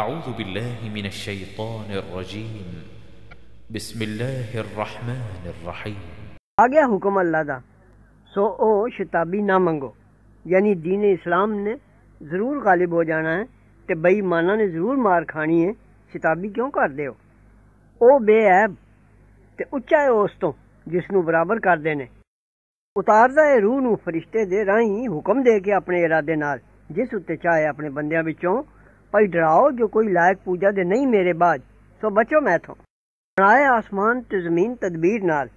أعوذ بالله من الشيطان الرجيم بسم الله الرحمن الرحيم ਆ ਗਿਆ ਹੁਕਮ ਅੱਲਾ ਦਾ ਸੋ ਉਹ ਸ਼ਤਾਬੀ ਨਾ ਮੰਗੋ ਯਾਨੀ دین ਇਸਲਾਮ ਨੇ ਜ਼ਰੂਰ ਗਾਲਿਬ ਹੋ ਜਾਣਾ ਹੈ ਤੇ ਬੇਈਮਾਨਾਂ ਨੇ ਜ਼ਰੂਰ ਮਾਰ ਖਾਣੀ ਹੈ ਸ਼ਤਾਬੀ ਕਿਉਂ ਕਰਦੇ ਹੋ ਉਹ ਬੇਅਬ ਤੇ ਉੱਚਾ ਹੈ ਉਸ ਤੋਂ ਜਿਸ ਨੂੰ ਬਰਾਬਰ ਕਰਦੇ ਨੇ ਉਤਾਰਦਾ ਹੈ ਰੂਹ ਨੂੰ ਫਰਿਸ਼ਤੇ ਦੇ ਰਾਹੀਂ ਹੁਕਮ ਦੇ ਕੇ ਆਪਣੇ ਇਰਾਦੇ ਨਾਲ ਜਿਸ ਉੱਤੇ ਚਾਹੇ ਆਪਣੇ ਬੰਦਿਆਂ ਵਿੱਚੋਂ ਭਾਈ ਡਰਾਓ ਜੋ ਕੋਈ ਲਾਇਕ ਪੂਜਾ ਦੇ ਨਹੀਂ ਮੇਰੇ ਬਾਦ ਸੋ ਬਚੋ ਮੈਥੋਂ ਬਣਾਇਆ ਆਸਮਾਨ ਤੇ ਜ਼ਮੀਨ ਤਦਬੀਰ ਨਾਲ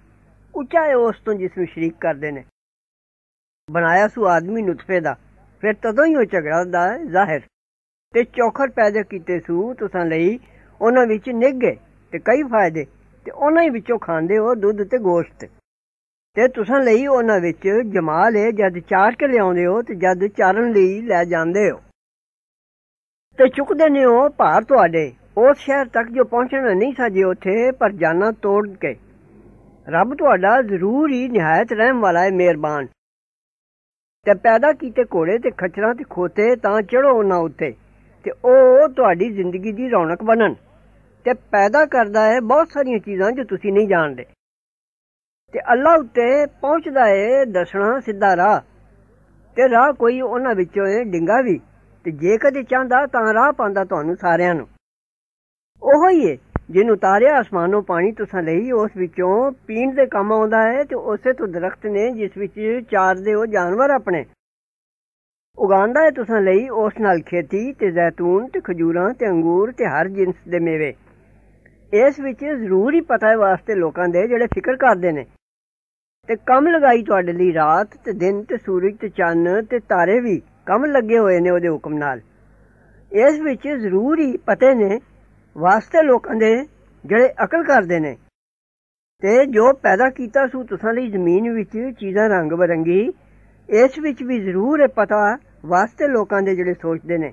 ਉੱਚਾ ਹੈ ਉਸ ਤੋਂ ਜਿਸ ਨੂੰ ਸ਼ਰੀਕ ਕਰਦੇ ਨੇ ਬਣਾਇਆ ਸੁ ਆਦਮੀ ਨੁਤਫੇ ਦਾ ਫਿਰ ਤਦੋਂ ਹੀ ਉਹ ਝਗੜਾ ਦਾ ਜ਼ਾਹਿਰ ਤੇ ਚੌਖਰ ਪੈਦਾ ਕੀਤੇ ਸੂ ਤੁਸਾਂ ਲਈ ਉਹਨਾਂ ਵਿੱਚ ਨਿੱਗੇ ਤੇ ਕਈ ਫਾਇਦੇ ਤੇ ਉਹਨਾਂ ਹੀ ਵਿੱਚੋਂ ਖਾਂਦੇ ਹੋ ਦੁੱਧ ਤੇ ਗੋਸ਼ਤ ਤੇ ਤੁਸਾਂ ਲਈ ਉਹਨਾਂ ਵਿੱਚ ਜਮਾਲ ਹੈ ਜਦ ਚਾਰ ਕੇ ਲਿਆਉਂਦੇ ਹੋ ਤੇ ਜਦ ਚਾਰਨ ਲਈ ਲੈ ਜਾਂਦੇ ਹੋ ਤੇ ਚੁੱਕਦੇ ਨੇ ਉਹ ਭਾਰ ਤੁਹਾਡੇ ਉਸ ਸ਼ਹਿਰ ਤੱਕ ਜੋ ਪਹੁੰਚਣਾ ਨਹੀਂ ਸਾਜੇ ਉਥੇ ਪਰ ਜਾਨਾ ਤੋੜ ਕੇ ਰੱਬ ਤੁਹਾਡਾ ਜ਼ਰੂਰ ਹੀ ਨਿਹਾਇਤ ਰਹਿਮ ਵਾਲਾ ਹੈ ਮਿਹਰਬਾਨ ਤੇ ਪੈਦਾ ਕੀਤੇ ਘੋੜੇ ਤੇ ਖਚਰਾ ਤੇ ਖੋਤੇ ਤਾਂ ਚੜੋ ਉਹਨਾਂ ਉੱਤੇ ਤੇ ਉਹ ਤੁਹਾਡੀ ਜ਼ਿੰਦਗੀ ਦੀ ਰੌਣਕ ਬਣਨ ਤੇ ਪੈਦਾ ਕਰਦਾ ਹੈ ਬਹੁਤ ਸਾਰੀਆਂ ਚੀਜ਼ਾਂ ਜੋ ਤੁਸੀਂ ਨਹੀਂ ਜਾਣਦੇ ਤੇ ਅੱਲਾ ਉੱਤੇ ਪਹੁੰਚਦਾ ਹੈ ਦਸਣਾ ਸਿੱਧਾ ਰਾਹ ਤੇ ਰਾਹ ਕੋਈ ਉਹਨਾਂ ਵਿੱਚੋਂ ਹੈ ਡਿੰਗਾ ਵੀ ਤੇ ਜੇ ਕਦੇ ਚਾਹੁੰਦਾ ਤਾਂ ਰਾਹ ਪਾਉਂਦਾ ਤੁਹਾਨੂੰ ਸਾਰਿਆਂ ਨੂੰ ਉਹੋ ਹੀ ਹੈ ਜਿਹਨੂੰ ਤਾਰਿਆ ਅਸਮਾਨੋਂ ਪਾਣੀ ਤੁਸਾਂ ਲਈ ਉਸ ਵਿੱਚੋਂ ਪੀਣ ਦੇ ਕੰਮ ਆਉਂਦਾ ਹੈ ਤੇ ਉਸੇ ਤੋਂ ਦਰਖਤ ਨੇ ਜਿਸ ਵਿੱਚ ਚਾਰਦੇ ਉਹ ਜਾਨਵਰ ਆਪਣੇ ਉਗਾਉਂਦਾ ਹੈ ਤੁਸਾਂ ਲਈ ਉਸ ਨਾਲ ਖੇਤੀ ਤੇ ਜ਼ੈਤੂਨ ਤੇ ਖਜੂਰਾਂ ਤੇ ਅੰਗੂਰ ਤੇ ਹਰ ਜਿੰਸ ਦੇ ਮੇਵੇ ਇਸ ਵਿੱਚ ਜ਼ਰੂਰੀ ਪਤਾ ਹੈ ਵਾਸਤੇ ਲੋਕਾਂ ਦੇ ਜਿਹੜੇ ਫਿਕਰ ਕਰਦੇ ਨੇ ਤੇ ਕੰਮ ਲਗਾਈ ਤੁਹਾਡੇ ਲਈ ਰਾਤ ਤੇ ਦਿਨ ਤੇ ਸੂਰਜ ਤੇ ਚੰਨ ਤੇ ਤਾਰੇ ਵੀ ਕੰਮ ਲੱਗੇ ਹੋਏ ਨੇ ਉਹਦੇ ਹੁਕਮ ਨਾਲ ਇਸ ਵਿੱਚ ਜ਼ਰੂਰੀ ਪਤੇ ਨੇ ਵਾਸਤੇ ਲੋਕਾਂ ਦੇ ਜਿਹੜੇ ਅਕਲ ਕਰਦੇ ਨੇ ਤੇ ਜੋ ਪੈਦਾ ਕੀਤਾ ਸੂ ਤੁਸਾਂ ਲਈ ਜ਼ਮੀਨ ਵਿੱਚ ਚੀਜ਼ਾਂ ਰੰਗ ਬਰੰਗੀ ਇਸ ਵਿੱਚ ਵੀ ਜ਼ਰੂਰ ਹੈ ਪਤਾ ਵਾਸਤੇ ਲੋਕਾਂ ਦੇ ਜਿਹੜੇ ਸੋਚਦੇ ਨੇ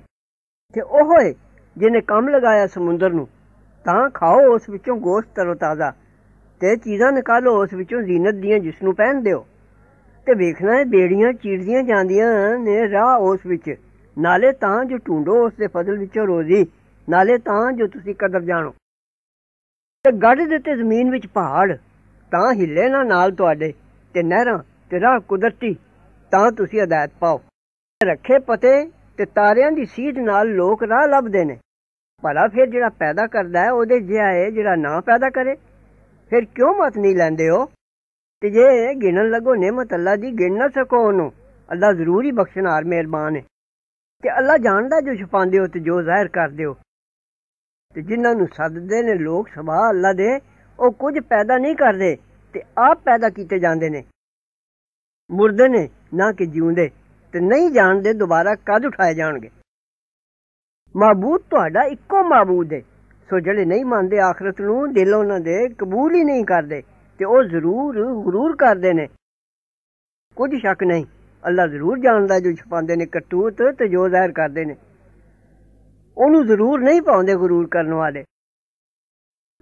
ਤੇ ਉਹ ਹੈ ਜਿਨੇ ਕੰਮ ਲਗਾਇਆ ਸਮੁੰਦਰ ਨੂੰ ਤਾਂ ਖਾਓ ਉਸ ਵਿੱਚੋਂ ਗੋਸ਼ਤ ਤਰੋ ਤਾਜ਼ਾ ਤੇ ਚੀਜ਼ਾਂ ਨਿਕਾਲੋ ਉਸ ਵਿੱਚੋਂ ਜ਼ੀਨਤ ਦੀਆਂ ਜਿਸ ਨੂੰ ਪਹਿਨਦੇ ਹੋ ਤੇ ਵੇਖਣਾ ਬੇੜੀਆਂ ਚੀੜਦੀਆਂ ਜਾਂਦੀਆਂ ਨੇ ਰਾਹ ਉਸ ਵਿੱਚ ਨਾਲੇ ਤਾਂ ਜੋ ਢੂੰਡੋ ਉਸ ਦੇ ਫਜ਼ਲ ਵਿੱਚੋਂ ਰੋਜ਼ੀ ਨਾਲੇ ਤਾਂ ਜੋ ਤੁਸੀਂ ਕਦਰ ਜਾਣੋ ਤੇ ਗੱਡ ਦਿੱਤੇ ਜ਼ਮੀਨ ਵਿੱਚ ਪਹਾੜ ਤਾਂ ਹਿੱਲੇ ਨਾ ਨਾਲ ਤੁਹਾਡੇ ਤੇ ਨਹਿਰਾਂ ਤੇ ਰਾਹ ਕੁਦਰਤੀ ਤਾਂ ਤੁਸੀਂ ਹਦਾਇਤ ਪਾਓ ਰੱਖੇ ਪਤੇ ਤੇ ਤਾਰਿਆਂ ਦੀ ਸੀਧ ਨਾਲ ਲੋਕ ਰਾਹ ਲੱਭਦੇ ਨੇ ਭਲਾ ਫਿਰ ਜਿਹੜਾ ਪੈਦਾ ਕਰਦਾ ਹੈ ਉਹਦੇ ਜਿਹਾ ਹੈ ਜਿਹੜਾ ਨਾ ਪੈਦਾ ਕਰੇ ਫਿਰ ਕਿਉਂ ਮਤ ਨਹੀਂ ਲੈਂਦੇ ਹੋ ਤੇ ਜੇ ਗਿਣਨ ਲੱਗੋ ਨਿਮਤ ਅੱਲਾ ਦੀ ਗਿਣ ਨਾ ਸਕੋ ਉਹਨੂੰ ਅੱਲਾ ਜ਼ਰੂਰ ਹੀ ਬਖਸ਼ਣਹਾਰ ਮਿਹਰਬਾਨ ਹੈ ਤੇ ਅੱਲਾ ਜਾਣਦਾ ਜੋ ਛੁਪਾਉਂਦੇ ਹੋ ਤੇ ਜੋ ਜ਼ਾਹਿਰ ਕਰਦੇ ਹੋ ਤੇ ਜਿਨ੍ਹਾਂ ਨੂੰ ਸੱਦਦੇ ਨੇ ਲੋਕ ਸਵਾ ਅੱਲਾ ਦੇ ਉਹ ਕੁਝ ਪੈਦਾ ਨਹੀਂ ਕਰਦੇ ਤੇ ਆਪ ਪੈਦਾ ਕੀਤੇ ਜਾਂਦੇ ਨੇ ਮੁਰਦੇ ਨੇ ਨਾ ਕਿ ਜਿਉਂਦੇ ਤੇ ਨਹੀਂ ਜਾਣਦੇ ਦੁਬਾਰਾ ਕਦ ਉਠਾਏ ਜਾਣਗੇ ਮਾਬੂਦ ਤੁਹਾਡਾ ਇੱਕੋ ਮਾਬੂਦ ਹੈ ਸੋ ਜਿਹੜੇ ਨਹੀਂ ਮੰਨਦੇ ਆਖਰਤ ਨੂੰ ਦਿਲ ਉਹਨਾਂ ਦੇ ਕਬੂਲ ਹੀ ਨਹੀਂ ਕਰਦੇ ਤੇ ਉਹ ਜ਼ਰੂਰ غرور ਕਰਦੇ ਨੇ ਕੁਝ ਸ਼ੱਕ ਨਹੀਂ ਅੱਲਾ ਜ਼ਰੂਰ ਜਾਣਦਾ ਜੋ ਛਪਾਉਂਦੇ ਨੇ ਕਟੂਤ ਤੇ ਜੋ ਜ਼ਾਹਿਰ ਕਰਦੇ ਨੇ ਉਹਨੂੰ ਜ਼ਰੂਰ ਨਹੀਂ ਪਾਉਂਦੇ غرور ਕਰਨ ਵਾਲੇ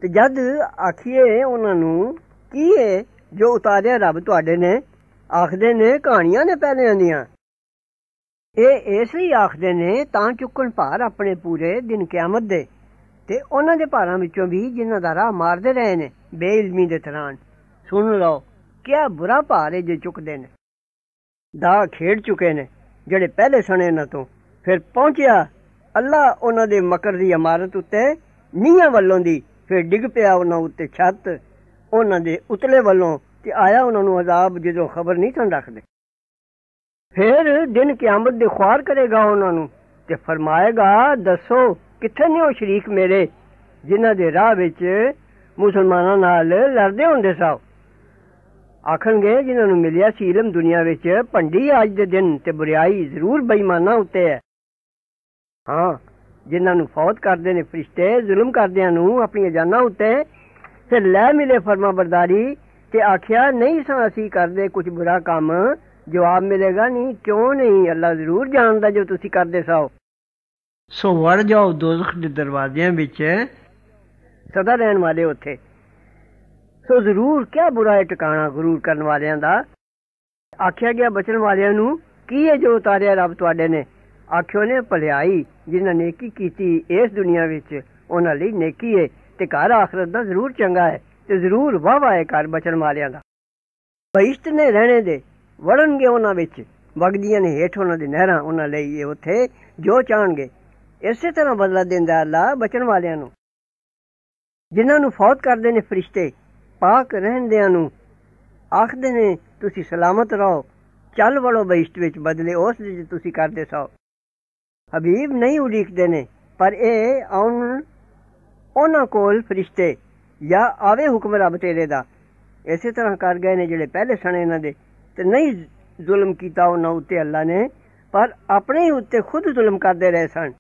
ਤੇ ਜਦ ਆਖੀਏ ਉਹਨਾਂ ਨੂੰ ਕੀ ਹੈ ਜੋ ਉਤਾਰਿਆ ਰੱਬ ਤੁਹਾਡੇ ਨੇ ਆਖਦੇ ਨੇ ਕਹਾਣੀਆਂ ਨੇ ਪਹਿਲੇ ਆਂਦੀਆਂ ਇਹ ਇਸ ਲਈ ਆਖਦੇ ਨੇ ਤਾਂ ਚੁੱਕਣ ਭਾਰ ਆਪਣੇ ਪੂਰੇ ਦਿਨ ਕਿਆਮਤ ਦੇ ਤੇ ਉਹਨਾਂ ਦੇ ਭਾਰਾਂ ਵਿੱਚੋਂ ਵੀ ਜਿਨ੍ਹਾਂ ਦਾ ਰਾਹ ਮਾਰਦੇ ਰਹੇ ਨੇ ਬੇਇਲਮੀ ਦੇ ਤਰ੍ਹਾਂ ਸੁਣ ਲਓ ਕਿਆ ਬੁਰਾ ਭਾਰ ਹੈ ਜੇ ਚੁੱਕਦੇ ਨੇ ਦਾ ਖੇਡ ਚੁਕੇ ਨੇ ਜਿਹੜੇ ਪਹਿਲੇ ਸਣੇ ਨਾ ਤੋਂ ਫਿਰ ਪਹੁੰਚਿਆ ਅੱਲਾ ਉਹਨਾਂ ਦੇ ਮਕਰ ਦੀ ਇਮਾਰਤ ਉੱਤੇ ਨੀਆਂ ਵੱਲੋਂ ਦੀ ਫਿਰ ਡਿੱਗ ਪਿਆ ਉਹਨਾਂ ਉੱਤੇ ਛੱਤ ਉਹਨਾਂ ਦੇ ਉਤਲੇ ਵੱਲੋਂ ਤੇ ਆਇਆ ਉਹਨਾਂ ਨੂੰ ਅਜ਼ਾਬ ਜਦੋਂ ਖਬਰ ਨਹੀਂ ਸਨ ਰੱਖਦੇ ਫਿਰ ਦਿਨ ਕਿਆਮਤ ਦੇ ਖਵਾਰ ਕਰੇਗਾ ਉਹਨਾਂ ਨੂੰ ਤੇ ਫਰਮਾਏਗਾ ਦੱਸੋ ਕਿੱਥੇ ਨੇ ਉਹ ਸ਼ਰੀਕ ਮੇਰੇ ਜਿਨ੍ਹਾਂ ਦੇ ਰਾਹ ਵਿੱਚ ਮੁਸਲਮਾਨਾਂ ਨਾਲ ਲੜਦੇ ਹੁੰਦੇ ਸਾਬ ਆਖਣਗੇ ਜਿਨ੍ਹਾਂ ਨੂੰ ਮਿਲਿਆ ਸੀ ਇਲਮ ਦੁਨੀਆ ਵਿੱਚ ਭੰਡੀ ਅੱਜ ਦੇ ਦਿਨ ਤੇ ਬੁਰੀਾਈ ਜ਼ਰੂਰ ਬੇਈਮਾਨਾ ਹੁੰਤੇ ਹੈ ਹਾਂ ਜਿਨ੍ਹਾਂ ਨੂੰ ਫੌਤ ਕਰਦੇ ਨੇ ਫਰਿਸ਼ਤੇ ਜ਼ੁਲਮ ਕਰਦਿਆਂ ਨੂੰ ਆਪਣੀਆਂ ਜਾਨਾਂ ਉੱਤੇ ਤੇ ਲੈ ਮਿਲੇ ਫਰਮਾਬਰਦਾਰੀ ਤੇ ਆਖਿਆ ਨਹੀਂ ਸਾਂ ਅਸੀਂ ਕਰਦੇ ਕੁਝ ਬੁਰਾ ਕੰਮ ਜਵਾਬ ਮਿਲੇਗਾ ਨਹੀਂ ਕਿਉਂ ਨਹੀਂ ਅੱਲਾ ਜ਼ਰੂਰ ਜਾਣਦਾ ਜੋ ਤੁਸੀਂ ਕਰਦੇ ਸੋ ਸੋ ਵੜ ਜਾਓ ਦੋਜ਼ਖ ਦੇ ਦਰਵਾਜ਼ਿਆਂ ਵਿੱਚ ਸਦਾ ਰਹਿਣ ਵਾਲੇ ਉੱਥੇ ਸੋ ਜ਼ਰੂਰ ਕਿਆ ਬੁਰਾ ਹੈ ਟਿਕਾਣਾ ਗਰੂਰ ਕਰਨ ਵਾਲਿਆਂ ਦਾ ਆਖਿਆ ਗਿਆ ਬਚਨ ਵਾਲਿਆਂ ਨੂੰ ਕੀ ਹੈ ਜੋ ਉਤਾਰਿਆ ਰੱਬ ਤੁਹਾਡੇ ਨੇ ਆਖਿਓ ਨੇ ਭਲਾਈ ਜਿਨ੍ਹਾਂ ਨੇਕੀ ਕੀਤੀ ਇਸ ਦੁਨੀਆ ਵਿੱਚ ਉਹਨਾਂ ਲਈ ਨੇਕੀ ਹੈ ਤੇ ਘਰ ਆਖਰਤ ਦਾ ਜ਼ਰੂਰ ਚੰਗਾ ਹੈ ਤੇ ਜ਼ਰੂਰ ਵਾਹ ਵਾਹ ਹੈ ਘਰ ਬਚਨ ਵਾਲਿਆਂ ਦਾ ਬਹਿਸ਼ਤ ਨੇ ਰਹਿਣੇ ਦੇ ਵੜਨਗੇ ਉਹਨਾਂ ਵਿੱਚ ਵਗਦੀਆਂ ਨੇ ਹੇਠ ਉਹਨਾਂ ਦੇ ਨਹਿਰਾਂ ਉਹਨਾਂ ਲਈ ਇਹ ਉੱਥੇ ਜੋ ਚਾਹਣਗੇ ਇਸੇ ਤਰ੍ਹਾਂ ਬਦਲਾ ਦਿੰਦਾ ਅੱਲਾ ਬਚਨ ਵਾਲਿਆਂ ਨੂੰ ਜਿਨ੍ਹਾਂ ਨੂੰ ਫੌਤ ਕਰਦੇ ਨੇ ਫਰਿਸ਼ਤੇ ਪਾਕ ਰਹਿੰਦਿਆਂ ਨੂੰ ਆਖਦੇ ਨੇ ਤੁਸੀਂ ਸਲਾਮਤ ਰਹੋ ਚੱਲ ਵੜੋ ਬਹਿਸ਼ਤ ਵਿੱਚ ਬਦਲੇ ਉਸ ਜਿ ਤੁਸੀਂ ਕਰਦੇ ਸੋ ਹਬੀਬ ਨਹੀਂ ਉਡੀਕਦੇ ਨੇ ਪਰ ਇਹ ਆਉਣ ਉਹਨਾਂ ਕੋਲ ਫਰਿਸ਼ਤੇ ਜਾਂ ਆਵੇ ਹੁਕਮ ਰੱਬ ਤੇਰੇ ਦਾ ਇਸੇ ਤਰ੍ਹਾਂ ਕਰ ਗਏ ਨੇ ਜਿਹੜੇ ਪਹਿਲੇ ਸਣ ਇਹਨਾਂ ਦੇ ਤੇ ਨਹੀਂ ਜ਼ੁਲਮ ਕੀਤਾ ਉਹਨਾਂ ਉੱਤੇ ਅੱਲਾ ਨੇ ਪਰ ਆਪਣੇ ਉੱਤੇ ਖੁਦ ਜ਼ੁਲਮ ਕਰਦੇ ਰਹੇ ਸਨ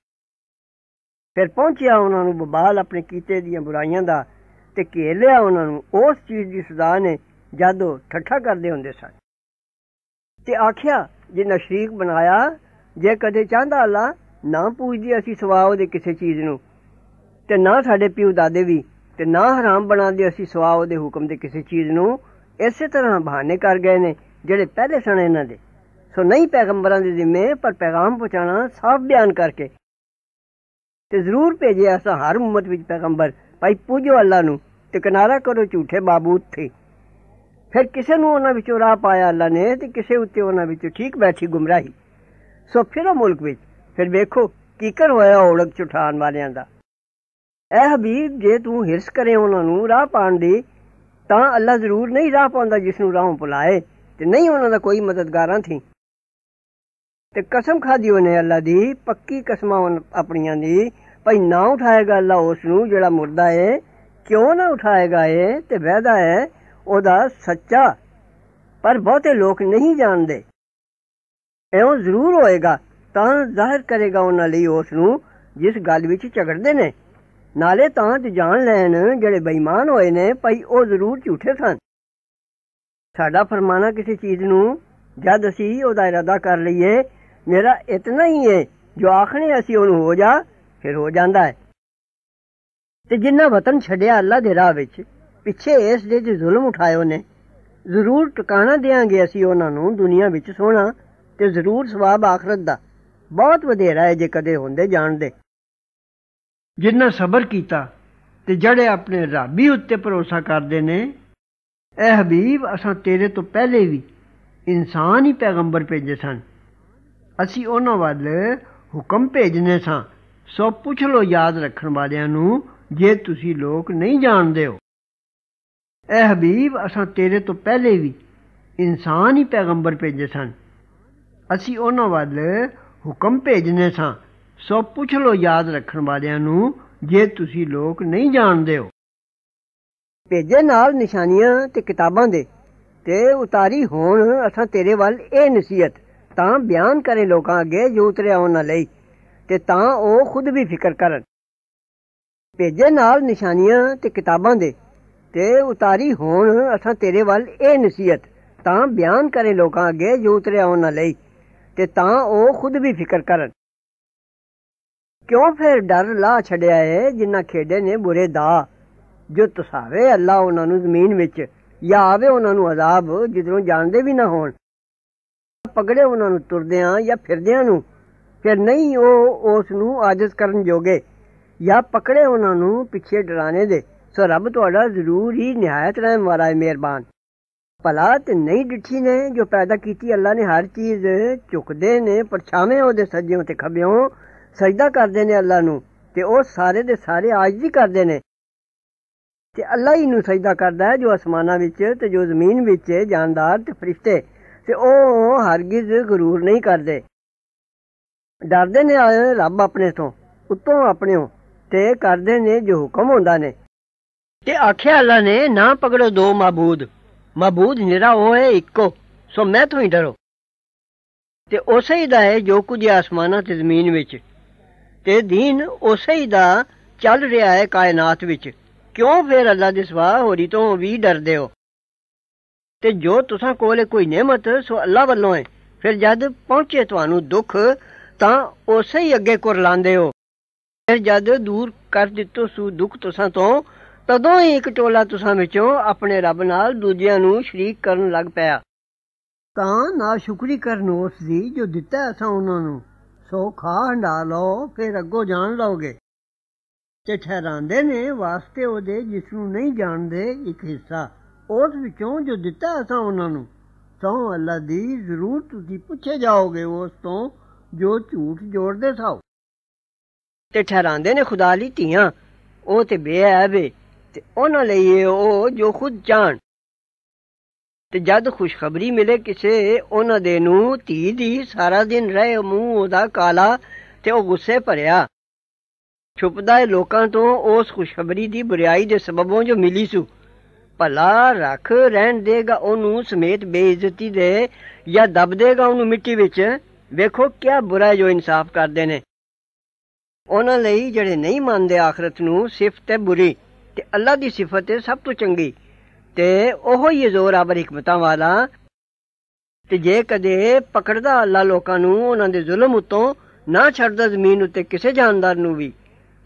ਫਿਰ ਪਹੁੰਚਿਆ ਉਹਨਾਂ ਨੂੰ ਬਬਾਲ ਆਪਣੇ ਕੀਤੇ ਦੀਆਂ ਬੁਰਾਈਆਂ ਦਾ ਤੇ ਘੇਰ ਲਿਆ ਉਹਨਾਂ ਨੂੰ ਉਸ ਚੀਜ਼ ਦੀ ਸਜ਼ਾ ਨੇ ਜਦ ਉਹ ਠੱਠਾ ਕਰਦੇ ਹੁੰਦੇ ਸਨ ਤੇ ਆਖਿਆ ਜੇ ਨਸ਼ਰੀਕ ਬਣਾਇਆ ਜੇ ਕਦੇ ਚਾਹਦਾ ਅੱਲਾ ਨਾ ਪੂਜਦੀ ਅਸੀਂ ਸਵਾ ਉਹਦੇ ਕਿਸੇ ਚੀਜ਼ ਨੂੰ ਤੇ ਨਾ ਸਾਡੇ ਪਿਓ ਦਾਦੇ ਵੀ ਤੇ ਨਾ ਹਰਾਮ ਬਣਾਉਂਦੇ ਅਸੀਂ ਸਵਾ ਉਹਦੇ ਹੁਕਮ ਦੇ ਕਿਸੇ ਚੀਜ਼ ਨੂੰ ਇਸੇ ਤਰ੍ਹਾਂ ਬਹਾਨੇ ਕਰ ਗਏ ਨੇ ਜਿਹੜੇ ਪਹਿਲੇ ਸਣ ਇਹਨਾਂ ਦੇ ਸੋ ਨਹੀਂ ਪੈਗੰਬਰਾਂ ਦੇ ਜ਼ਿੰਮੇ ਪਰ ਪੈਗਾਮ ਪਹੁੰਚਾਣਾ ਸਭ ਬਿਆਨ ਕਰਕੇ ਤੇ ਜ਼ਰੂਰ ਭੇਜਿਆ ਅਸਾਂ ਹਰ ਉਮਤ ਵਿੱਚ ਪੈਗੰਬਰ ਭਾਈ ਪੂਜੋ ਅੱਲਾ ਨੂੰ ਤੇ ਕਿਨਾਰਾ ਕਰੋ ਝੂਠੇ ਬਾਬੂਤ ਉੱਥੇ ਫਿਰ ਕਿਸੇ ਨੂੰ ਉਹਨਾਂ ਵਿੱਚੋਂ ਰਾਹ ਪਾਇਆ ਅੱਲਾ ਨੇ ਤੇ ਕਿਸੇ ਉੱਤੇ ਉਹਨਾਂ ਵਿੱਚੋਂ ਠੀਕ ਬੈਠੀ ਗੁੰਮਰਾਹੀ ਸੋ ਫਿਰ ਉਹ ਮੁਲਕ ਵਿੱਚ ਫਿਰ ਵੇਖੋ ਕੀ ਕਰ ਹੋਇਆ ਔੜਕ ਚੁਠਾਨ ਵਾਲਿਆਂ ਦਾ ਐ ਹਬੀਬ ਜੇ ਤੂੰ ਹਿਰਸ ਕਰੇ ਉਹਨਾਂ ਨੂੰ ਰਾਹ ਪਾਣ ਦੀ ਤਾਂ ਅੱਲਾ ਜ਼ਰੂਰ ਨਹੀਂ ਰਾਹ ਪਾਉਂਦਾ ਜਿਸ ਨੂੰ ਰਾਹੋਂ ਬੁਲਾਏ ਤੇ ਨਹੀਂ ਉਹਨਾਂ ਦਾ ਕੋਈ ਮਦਦਗਾਰਾਂ ਥੀ ਤੇ ਕਸਮ ਖਾਦੀ ਉਹਨੇ ਅੱਲਾ ਦੀ ਪੱਕੀ ਕਸਮਾਂ ਆਪਣੀਆਂ ਦੀ ਭਈ ਨਾ ਉਠਾਏਗਾ ਅੱਲਾ ਉਸ ਨੂੰ ਜਿਹੜਾ ਮੁਰਦਾ ਏ ਕਿਉਂ ਨਾ ਉਠਾਏਗਾ ਏ ਤੇ ਵੈਦਾ ਹੈ ਉਹਦਾ ਸੱਚਾ ਪਰ ਬਹੁਤੇ ਲੋਕ ਨਹੀਂ ਜਾਣਦੇ ਐਉਂ ਜ਼ਰੂਰ ਹੋਏਗਾ ਤਾਂ ਜ਼ਾਹਿਰ ਕਰੇਗਾ ਉਹਨਾਂ ਲਈ ਉਸ ਨੂੰ ਜਿਸ ਗੱਲ ਵਿੱਚ ਝਗੜਦੇ ਨੇ ਨਾਲੇ ਤਾਂ ਤੇ ਜਾਣ ਲੈਣ ਜਿਹੜੇ ਬੇਈਮਾਨ ਹੋਏ ਨੇ ਭਈ ਉਹ ਜ਼ਰੂਰ ਝੂਠੇ ਸਨ ਸਾਡਾ ਫਰਮਾਨਾ ਕਿਸੇ ਚੀਜ਼ ਨੂੰ ਜਦ ਅਸੀਂ ਉਹਦਾ ਇਰਾਦਾ ਕਰ ਲਈਏ ਮੇਰਾ ਇਤਨਾ ਹੀ ਹੈ ਜੋ ਆਖਣੇ ਅਸੀਂ ਉਹਨੂੰ ਹੋ ਜਾ ਫਿਰ ਹੋ ਜਾਂਦਾ ਹੈ ਤੇ ਜਿੰਨਾ ਵਤਨ ਛੱਡਿਆ ਅੱਲਾ ਦੇ ਰਾਹ ਵਿੱਚ ਪਿੱਛੇ ਇਸ ਦੇ ਜੇ ਜ਼ੁਲਮ ਉਠਾਇਓ ਨੇ ਜ਼ਰੂਰ ਟਿਕਾਣਾ ਦੇਾਂਗੇ ਅਸੀਂ ਉਹਨਾਂ ਨੂੰ ਦੁਨੀਆ ਵਿੱਚ ਸੋਣਾ ਤੇ ਜ਼ਰੂਰ ਸਵਾਬ ਆਖਰਤ ਦਾ ਬਹੁਤ ਵਧੇਰਾ ਹੈ ਜੇ ਕਦੇ ਹੁੰਦੇ ਜਾਣਦੇ ਜਿੰਨਾ ਸਬਰ ਕੀਤਾ ਤੇ ਜਿਹੜੇ ਆਪਣੇ ਰਾਬੀ ਉੱਤੇ ਭਰੋਸਾ ਕਰਦੇ ਨੇ ਇਹ ਹਬੀਬ ਅਸਾਂ ਤੇਰੇ ਤੋਂ ਪਹਿਲੇ ਵੀ ਇਨਸਾਨ ਹੀ ਪੈਗੰਬਰ ਭੇਜੇ ਸਨ ਅਸੀਂ ਉਹਨਾਂ ਵੱਲ ਹੁਕਮ ਭੇਜਨੇ ਸਾਂ ਸੋ ਪੁੱਛ ਲੋ ਯਾਦ ਰੱਖਣ ਵਾਲਿਆਂ ਨੂੰ ਜੇ ਤੁਸੀਂ ਲੋਕ ਨਹੀਂ ਜਾਣਦੇ ਹੋ ਐ ਹਬੀਬ ਅਸਾਂ ਤੇਰੇ ਤੋਂ ਪਹਿਲੇ ਵੀ ਇਨਸਾਨ ਹੀ ਪੈਗੰਬਰ ਭੇਜੇ ਸਨ ਅਸੀਂ ਉਹਨਾਂ ਵੱਲ ਹੁਕਮ ਭੇਜਨੇ ਸਾਂ ਸੋ ਪੁੱਛ ਲੋ ਯਾਦ ਰੱਖਣ ਵਾਲਿਆਂ ਨੂੰ ਜੇ ਤੁਸੀਂ ਲੋਕ ਨਹੀਂ ਜਾਣਦੇ ਹੋ ਭੇਜੇ ਨਾਲ ਨਿਸ਼ਾਨੀਆਂ ਤੇ ਕਿਤਾਬਾਂ ਦੇ ਤੇ ਉਤਾਰੀ ਹੋਣ ਅਸਾਂ ਤੇਰੇ ਵੱਲ ਇਹ ਨਸੀਹਤ ਤਾਂ ਬਿਆਨ ਕਰੇ ਲੋਕਾਂ ਅੱਗੇ ਜੋ ਉਤਰਿਆ ਉਹਨਾਂ ਲਈ ਤੇ ਤਾਂ ਉਹ ਖੁਦ ਵੀ ਫਿਕਰ ਕਰਨ ਭੇਜੇ ਨਾਲ ਨਿਸ਼ਾਨੀਆਂ ਤੇ ਕਿਤਾਬਾਂ ਦੇ ਤੇ ਉਤਾਰੀ ਹੋਣ ਅਸਾਂ ਤੇਰੇ ਵੱਲ ਇਹ ਨਸੀਹਤ ਤਾਂ ਬਿਆਨ ਕਰੇ ਲੋਕਾਂ ਅੱਗੇ ਜੋ ਉਤਰਿਆ ਹੋਣਾ ਲਈ ਤੇ ਤਾਂ ਉਹ ਖੁਦ ਵੀ ਫਿਕਰ ਕਰਨ ਕਿਉਂ ਫਿਰ ਡਰ ਲਾ ਛੜਿਆ ਏ ਜਿੰਨਾ ਖੇਡੇ ਨੇ ਬੁਰੇ ਦਾ ਜੋ ਤਸਾਵੇ ਅੱਲਾ ਉਹਨਾਂ ਨੂੰ ਜ਼ਮੀਨ ਵਿੱਚ ਜਾਂ ਆਵੇ ਉਹਨਾਂ ਨੂੰ ਅਜ਼ਾਬ ਜਿੱਦੋਂ ਜਾਣਦੇ ਵੀ ਨਾ ਹੋਣ ਪਗੜੇ ਉਹਨਾਂ ਨੂੰ ਤੁਰਦਿਆਂ ਜਾਂ ਫਿਰਦਿਆਂ ਨੂੰ ਕਿ ਨਹੀਂ ਉਹ ਉਸ ਨੂੰ ਆਜਜ਼ ਕਰਨ ਜੋਗੇ ਜਾਂ ਪਕੜੇ ਉਹਨਾਂ ਨੂੰ ਪਿੱਛੇ ਡਰਾਣੇ ਦੇ ਸੋ ਰੱਬ ਤੁਹਾਡਾ ਜ਼ਰੂਰ ਹੀ ਨਿਹਾਇਤ ਰਹਿਮ ਵਾਲਾ ਹੈ ਮਿਹਰਬਾਨ ਭਲਾ ਤੇ ਨਹੀਂ ਡਿੱਠੀ ਨੇ ਜੋ ਪੈਦਾ ਕੀਤੀ ਅੱਲਾ ਨੇ ਹਰ ਚੀਜ਼ ਝੁਕਦੇ ਨੇ ਪਰਛਾਵੇਂ ਉਹਦੇ ਸੱਜਿਓਂ ਤੇ ਖੱਬਿਓਂ ਸਜਦਾ ਕਰਦੇ ਨੇ ਅੱਲਾ ਨੂੰ ਤੇ ਉਹ ਸਾਰੇ ਦੇ ਸਾਰੇ ਆਜਜ਼ੀ ਕਰਦੇ ਨੇ ਤੇ ਅੱਲਾ ਹੀ ਨੂੰ ਸਜਦਾ ਕਰਦਾ ਹੈ ਜੋ ਅਸਮਾਨਾਂ ਵਿੱਚ ਤੇ ਜੋ ਜ਼ਮੀਨ ਵਿੱਚ ਜਾਨਦਾਰ ਤੇ ਫਰਿਸ਼ਤੇ ਤੇ ਉਹ ਹਰਗਿਜ਼ ਗਰੂਰ ਨਹੀਂ ਕਰਦੇ ਡਰਦੇ ਨੇ ਆਏ ਰੱਬ ਆਪਣੇ ਤੋਂ ਉੱਤੋਂ ਆਪਣਿਓ ਤੇ ਕਰਦੇ ਨੇ ਜੋ ਹੁਕਮ ਹੁੰਦਾ ਨੇ ਤੇ ਆਖਿਆ ਅੱਲਾ ਨੇ ਨਾ ਪਕੜੋ ਦੋ ਮਾਬੂਦ ਮਾਬੂਦ ਨਿਰਾ ਹੋਏ ਇੱਕੋ ਸੋ ਮੈਂ ਤੋਂ ਹੀ ਡਰੋ ਤੇ ਉਸੇ ਹੀ ਦਾ ਹੈ ਜੋ ਕੁਝ ਆਸਮਾਨਾਂ ਤੇ ਜ਼ਮੀਨ ਵਿੱਚ ਤੇ ਦੀਨ ਉਸੇ ਹੀ ਦਾ ਚੱਲ ਰਿਹਾ ਹੈ ਕਾਇਨਾਤ ਵਿੱਚ ਕਿਉਂ ਫਿਰ ਅੱਲਾ ਦੇ ਸਵਾ ਹੋਰੀ ਤੋਂ ਵੀ ਡਰਦੇ ਹੋ ਤੇ ਜੋ ਤੁਸਾਂ ਕੋਲੇ ਕੋਈ ਨਿਮਤ ਸੋ ਅੱਲਾ ਵੱਲੋਂ ਹੈ ਫਿਰ ਜਦ ਪਹੁੰਚੇ ਤੁਹਾਨੂੰ ਦੁੱਖ ਤਾਂ ਉਸੇ ਹੀ ਅੱਗੇ ਲਾਂਦੇ ਹੋ ਫਿਰ ਜਦ ਦੂਰ ਕਰ ਦਿੱਤੋ ਸੂ ਦੁੱਖ ਤੁਸਾਂ ਤੋਂ ਤਦੋਂ ਹੀ ਇੱਕ ਟੋਲਾ ਤੁਸਾਂ ਵਿੱਚੋਂ ਆਪਣੇ ਰੱਬ ਨਾਲ ਦੂਜਿਆਂ ਨੂੰ ਸ਼ਰੀਕ ਕਰਨ ਲੱਗ ਪਿਆ ਤਾਂ ਨਾ ਸ਼ੁਕਰੀ ਕਰਨ ਉਸ ਦੀ ਜੋ ਦਿੱਤਾ ਅਸਾਂ ਉਹਨਾਂ ਨੂੰ ਸੋ ਖਾ ਹੰਡਾ ਲਓ ਫਿਰ ਅੱਗੋ ਜਾਣ ਲਓਗੇ ਤੇ ਠਹਿਰਾਂਦੇ ਨੇ ਵਾਸਤੇ ਉਹਦੇ ਜਿਸ ਨੂੰ ਨਹੀਂ ਜਾਣਦੇ ਇੱਕ ਹਿੱਸਾ ਉਸ ਵਿੱਚੋਂ ਜੋ ਦਿੱਤਾ ਅਸਾਂ ਉਹਨਾਂ ਨੂੰ ਤਾਂ ਅੱਲਾ ਦੀ ਜ਼ਰੂਰ ਤੁਸੀਂ ਪੁੱਛੇ ਜਾਓਗੇ ਉਸ ਤੋਂ ਜੋ ਝੂਠ ਜੋੜਦੇ ਸਾਓ ਤੇ ਠਹਿਰਾਉਂਦੇ ਨੇ ਖੁਦਾ ਲਈ ਧੀਆਂ ਉਹ ਤੇ ਬੇਅਬ ਤੇ ਉਹਨਾਂ ਲਈ ਉਹ ਜੋ ਖੁਦ ਜਾਣ ਤੇ ਜਦ ਖੁਸ਼ਖਬਰੀ ਮਿਲੇ ਕਿਸੇ ਉਹਨਾਂ ਦੇ ਨੂੰ ਧੀ ਦੀ ਸਾਰਾ ਦਿਨ ਰਹੇ ਮੂੰਹ ਉਹਦਾ ਕਾਲਾ ਤੇ ਉਹ ਗੁੱਸੇ ਭਰਿਆ ਛੁਪਦਾ ਹੈ ਲੋਕਾਂ ਤੋਂ ਉਸ ਖੁਸ਼ਖਬਰੀ ਦੀ ਬੁਰੀਾਈ ਦੇ ਸਬਬੋਂ ਜੋ ਮਿਲੀ ਸੂ ਭਲਾ ਰੱਖ ਰਹਿਣ ਦੇਗਾ ਉਹਨੂੰ ਸਮੇਤ ਬੇਇੱਜ਼ਤੀ ਦੇ ਜਾਂ ਦਬ ਦੇਗਾ ਉਹਨੂੰ ਮਿੱਟੀ ਵਿੱਚ ਵੇਖੋ ਕਿਆ ਬੁਰਾ ਜੋ ਇਨਸਾਫ ਕਰਦੇ ਨੇ ਉਹਨਾਂ ਲਈ ਜਿਹੜੇ ਨਹੀਂ ਮੰਨਦੇ ਆਖਰਤ ਨੂੰ ਸਿਫਤ ਹੈ ਬੁਰੀ ਤੇ ਅੱਲਾ ਦੀ ਸਿਫਤ ਹੈ ਸਭ ਤੋਂ ਚੰਗੀ ਤੇ ਉਹੋ ਹੀ ਜ਼ੋਰ ਜ਼ੋਰਾਬਰ ਹਕਮਤਾਂ ਵਾਲਾ ਤੇ ਜੇ ਕਦੇ ਪਕੜਦਾ ਅੱਲਾ ਲੋਕਾਂ ਨੂੰ ਉਹਨਾਂ ਦੇ ਜ਼ੁਲਮ ਉਤੋਂ ਨਾ ਛੱਡਦਾ ਜ਼ਮੀਨ ਉੱਤੇ ਕਿਸੇ ਜਾਨਦਾਰ ਨੂੰ ਵੀ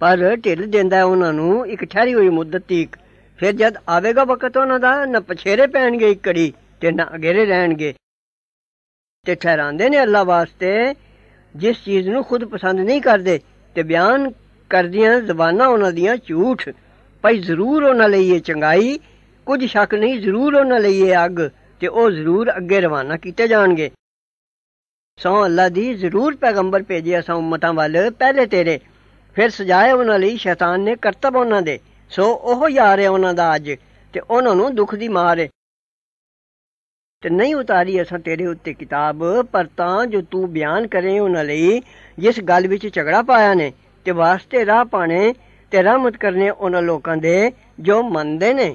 ਪਰ ਢਿੱਲ ਦਿੰਦਾ ਉਹਨਾਂ ਨੂੰ ਇੱਕ ਠਹਿਰੀ ਹੋਈ ਮੁੱਦਤ ਤੀਕ ਫਿਰ ਜਦ ਆਵੇਗਾ ਵਕਤ ਉਹਨਾਂ ਦਾ ਨਾ ਪਛੇਰੇ ਪੈਣਗੇ ਇੱਕੜੀ ਤੇ ਨਾ ਅਗੇਰੇ ਰਹਿਣਗੇ ਤੇ ਠਹਿਰਾਉਂਦੇ ਨੇ ਅੱਲਾ ਵਾਸਤੇ ਜਿਸ ਚੀਜ਼ ਨੂੰ ਖੁਦ ਪਸੰਦ ਨਹੀਂ ਕਰਦੇ ਤੇ ਬਿਆਨ ਕਰਦੀਆਂ ਜ਼ਬਾਨਾਂ ਉਹਨਾਂ ਦੀਆਂ ਝੂਠ ਭਈ ਜ਼ਰੂਰ ਉਹਨਾਂ ਲਈ ਇਹ ਚੰਗਾਈ ਕੁਝ ਸ਼ੱਕ ਨਹੀਂ ਜ਼ਰੂਰ ਉਹਨਾਂ ਲਈ ਇਹ ਅੱਗ ਤੇ ਉਹ ਜ਼ਰੂਰ ਅੱਗੇ ਰਵਾਨਾ ਕੀਤੇ ਜਾਣਗੇ ਸੋ ਅੱਲਾ ਦੀ ਜ਼ਰੂਰ ਪੈਗੰਬਰ ਭੇਜਿਆ ਸਾ ਉਮਤਾਂ ਵੱਲ ਪਹਿਲੇ ਤੇਰੇ ਫਿਰ ਸਜਾਏ ਉਹਨਾਂ ਲਈ ਸ਼ੈਤਾਨ ਨੇ ਕਰਤਬ ਉਹਨਾਂ ਦੇ ਸੋ ਉਹ ਯਾਰ ਹੈ ਉਹਨਾਂ ਦਾ ਅੱਜ ਤੇ ਉਹਨਾਂ ਨੂੰ ਦੁੱਖ ਦੀ ਮਾਰ ਹੈ ਤੇ ਨਹੀਂ ਉਤਾਰੀ ਅਸਾਂ ਤੇਰੇ ਉੱਤੇ ਕਿਤਾਬ ਪਰ ਤਾਂ ਜੋ ਤੂੰ ਬਿਆਨ ਕਰੇ ਉਹਨਾਂ ਲਈ ਜਿਸ ਗੱਲ ਵਿੱਚ ਝਗੜਾ ਪਾਇਆ ਨੇ ਤੇ ਵਾਸਤੇ ਰਾਹ ਪਾਣੇ ਤੇ ਰਹਿਮਤ ਕਰਨੇ ਉਹਨਾਂ ਲੋਕਾਂ ਦੇ ਜੋ ਮੰਨਦੇ ਨੇ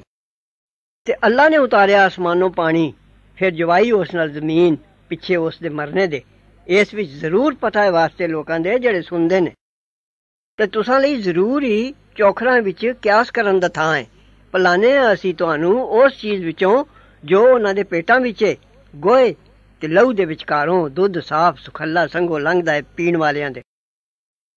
ਤੇ ਅੱਲਾ ਨੇ ਉਤਾਰਿਆ ਅਸਮਾਨੋਂ ਪਾਣੀ ਫਿਰ ਜਵਾਈ ਉਸ ਨਾਲ ਜ਼ਮੀਨ ਪਿੱਛੇ ਉਸ ਦੇ ਮਰਨੇ ਦੇ ਇਸ ਵਿੱਚ ਜ਼ਰੂਰ ਪਤਾ ਹੈ ਵਾਸਤੇ ਲੋਕਾਂ ਦੇ ਜਿਹੜੇ ਸੁਣਦੇ ਨੇ ਤੇ ਤੁਸਾਂ ਲਈ ਜ਼ਰੂਰ ਹੀ ਚੌਖਰਾਂ ਵਿੱਚ ਕਿਆਸ ਕਰਨ ਦਾ ਥਾਂ ਹੈ ਪਲਾਨੇ ਅਸੀਂ ਤੁਹਾਨੂੰ ਉਸ ਚੀਜ਼ ਵਿੱਚੋਂ ਜੋ ਉਹਨਾਂ ਦੇ ਪੇਟਾਂ ਵਿੱਚ ਗੋਏ ਤੇ ਲਹੂ ਦੇ ਵਿਚਕਾਰੋਂ ਦੁੱਧ ਸਾਫ਼ ਸੁਖੱਲਾ ਸੰਗੋ ਲੰਘਦਾ ਹੈ ਪੀਣ ਵਾਲਿਆਂ ਦੇ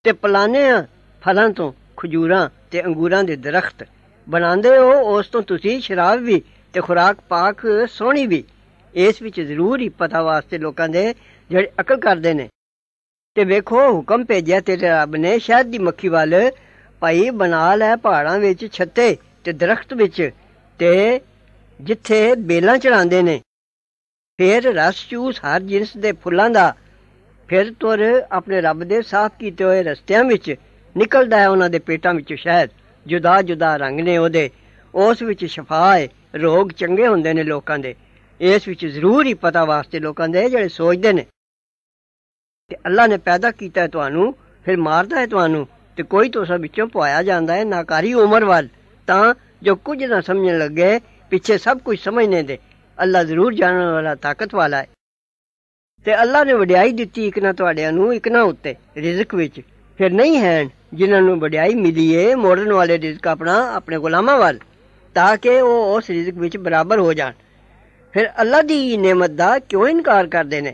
ਤੇ ਪਲਾਨੇ ਆ ਫਲਾਂ ਤੋਂ ਖਜੂਰਾਂ ਤੇ ਅੰਗੂਰਾਂ ਦੇ ਦਰਖਤ ਬਣਾਉਂਦੇ ਹੋ ਉਸ ਤੋਂ ਤੁਸੀਂ ਸ਼ਰਾਬ ਵੀ ਤੇ ਖੁਰਾਕ ਪਾਕ ਸੋਹਣੀ ਵੀ ਇਸ ਵਿੱਚ ਜ਼ਰੂਰ ਹੀ ਪਤਾ ਵਾਸਤੇ ਲੋਕਾਂ ਦੇ ਜਿਹੜੇ ਅਕਲ ਕਰਦੇ ਨੇ ਤੇ ਵੇਖੋ ਹੁਕਮ ਭੇਜਿਆ ਤੇਰੇ ਰੱਬ ਨੇ ਸ਼ਹਿਦ ਦੀ ਮੱਖੀ ਵਾਲੇ ਭਾਈ ਬਣਾ ਲੈ ਪਹਾੜਾਂ ਵਿੱਚ ਛੱਤੇ ਤੇ ਦਰਖਤ ਵਿੱਚ ਤੇ ਜਿੱਥੇ ਬੇਲਾਂ ਚੜਾਉਂਦੇ ਨੇ ਫਿਰ ਰਸ ਚੂਸ ਹਰ ਜਿੰਸ ਦੇ ਫੁੱਲਾਂ ਦਾ ਫਿਰ ਤੁਰ ਆਪਣੇ ਰੱਬ ਦੇ ਸਾਥ ਕੀਤੇ ਹੋਏ ਰਸਤਿਆਂ ਵਿੱਚ ਨਿਕਲਦਾ ਹੈ ਉਹਨਾਂ ਦੇ ਪੇਟਾਂ ਵਿੱਚੋਂ ਸ਼ਹਿਦ ਜੁਦਾ ਜੁਦਾ ਰੰਗ ਨੇ ਉਹਦੇ ਉਸ ਵਿੱਚ ਸ਼ਫਾ ਹੈ ਰੋਗ ਚੰਗੇ ਹੁੰਦੇ ਨੇ ਲੋਕਾਂ ਦੇ ਇਸ ਵਿੱਚ ਜ਼ਰੂਰ ਹੀ ਪਤਾ ਵਾਸਤੇ ਲੋਕਾਂ ਦੇ ਜਿਹੜੇ ਸੋਚਦੇ ਨੇ ਤੇ ਅੱਲਾ ਨੇ ਪੈਦਾ ਕੀਤਾ ਤੁਹਾਨੂੰ ਫਿਰ ਮਾਰਦਾ ਹੈ ਤੁਹਾਨੂੰ ਤੇ ਕੋਈ ਤੋਸਾ ਵਿੱਚੋਂ ਪਵਾਇਆ ਜਾਂਦਾ ਹੈ ਨਾਕਾਰੀ ਉਮਰ ਵੱਲ ਤਾਂ ਜੋ ਕੁਝ ਨਾ ਸਮਝਣ ਲੱਗੇ ਪਿੱਛੇ ਸਭ ਕੁਝ ਸਮਝਨੇ ਦੇ ਅੱਲਾ ਜ਼ਰੂਰ ਜਾਣਨ ਵਾਲਾ ਤਾਕਤ ਵਾਲਾ ਹੈ ਤੇ ਅੱਲਾ ਨੇ ਵਡਿਆਈ ਦਿੱਤੀ ਇੱਕ ਨਾ ਤੁਹਾਡਿਆਂ ਨੂੰ ਇੱਕ ਨਾ ਉੱਤੇ ਰਿਜ਼ਕ ਵਿੱਚ ਫਿਰ ਨਹੀਂ ਹੈ ਜਿਨ੍ਹਾਂ ਨੂੰ ਵਡਿਆਈ ਮਿਲੀ ਏ ਮੋੜਨ ਵਾਲੇ ਰਿਜ਼ਕ ਆਪਣਾ ਆਪਣੇ ਗੁਲਾਮਾਂ ਵੱਲ ਤਾਂ ਕਿ ਉਹ ਉਸ ਰਿਜ਼ਕ ਵਿੱਚ ਬਰਾਬਰ ਹੋ ਜਾਣ ਫਿਰ ਅੱਲਾ ਦੀ ਨਿਮਤ ਦਾ ਕਿਉਂ ਇਨਕਾਰ ਕਰਦੇ ਨੇ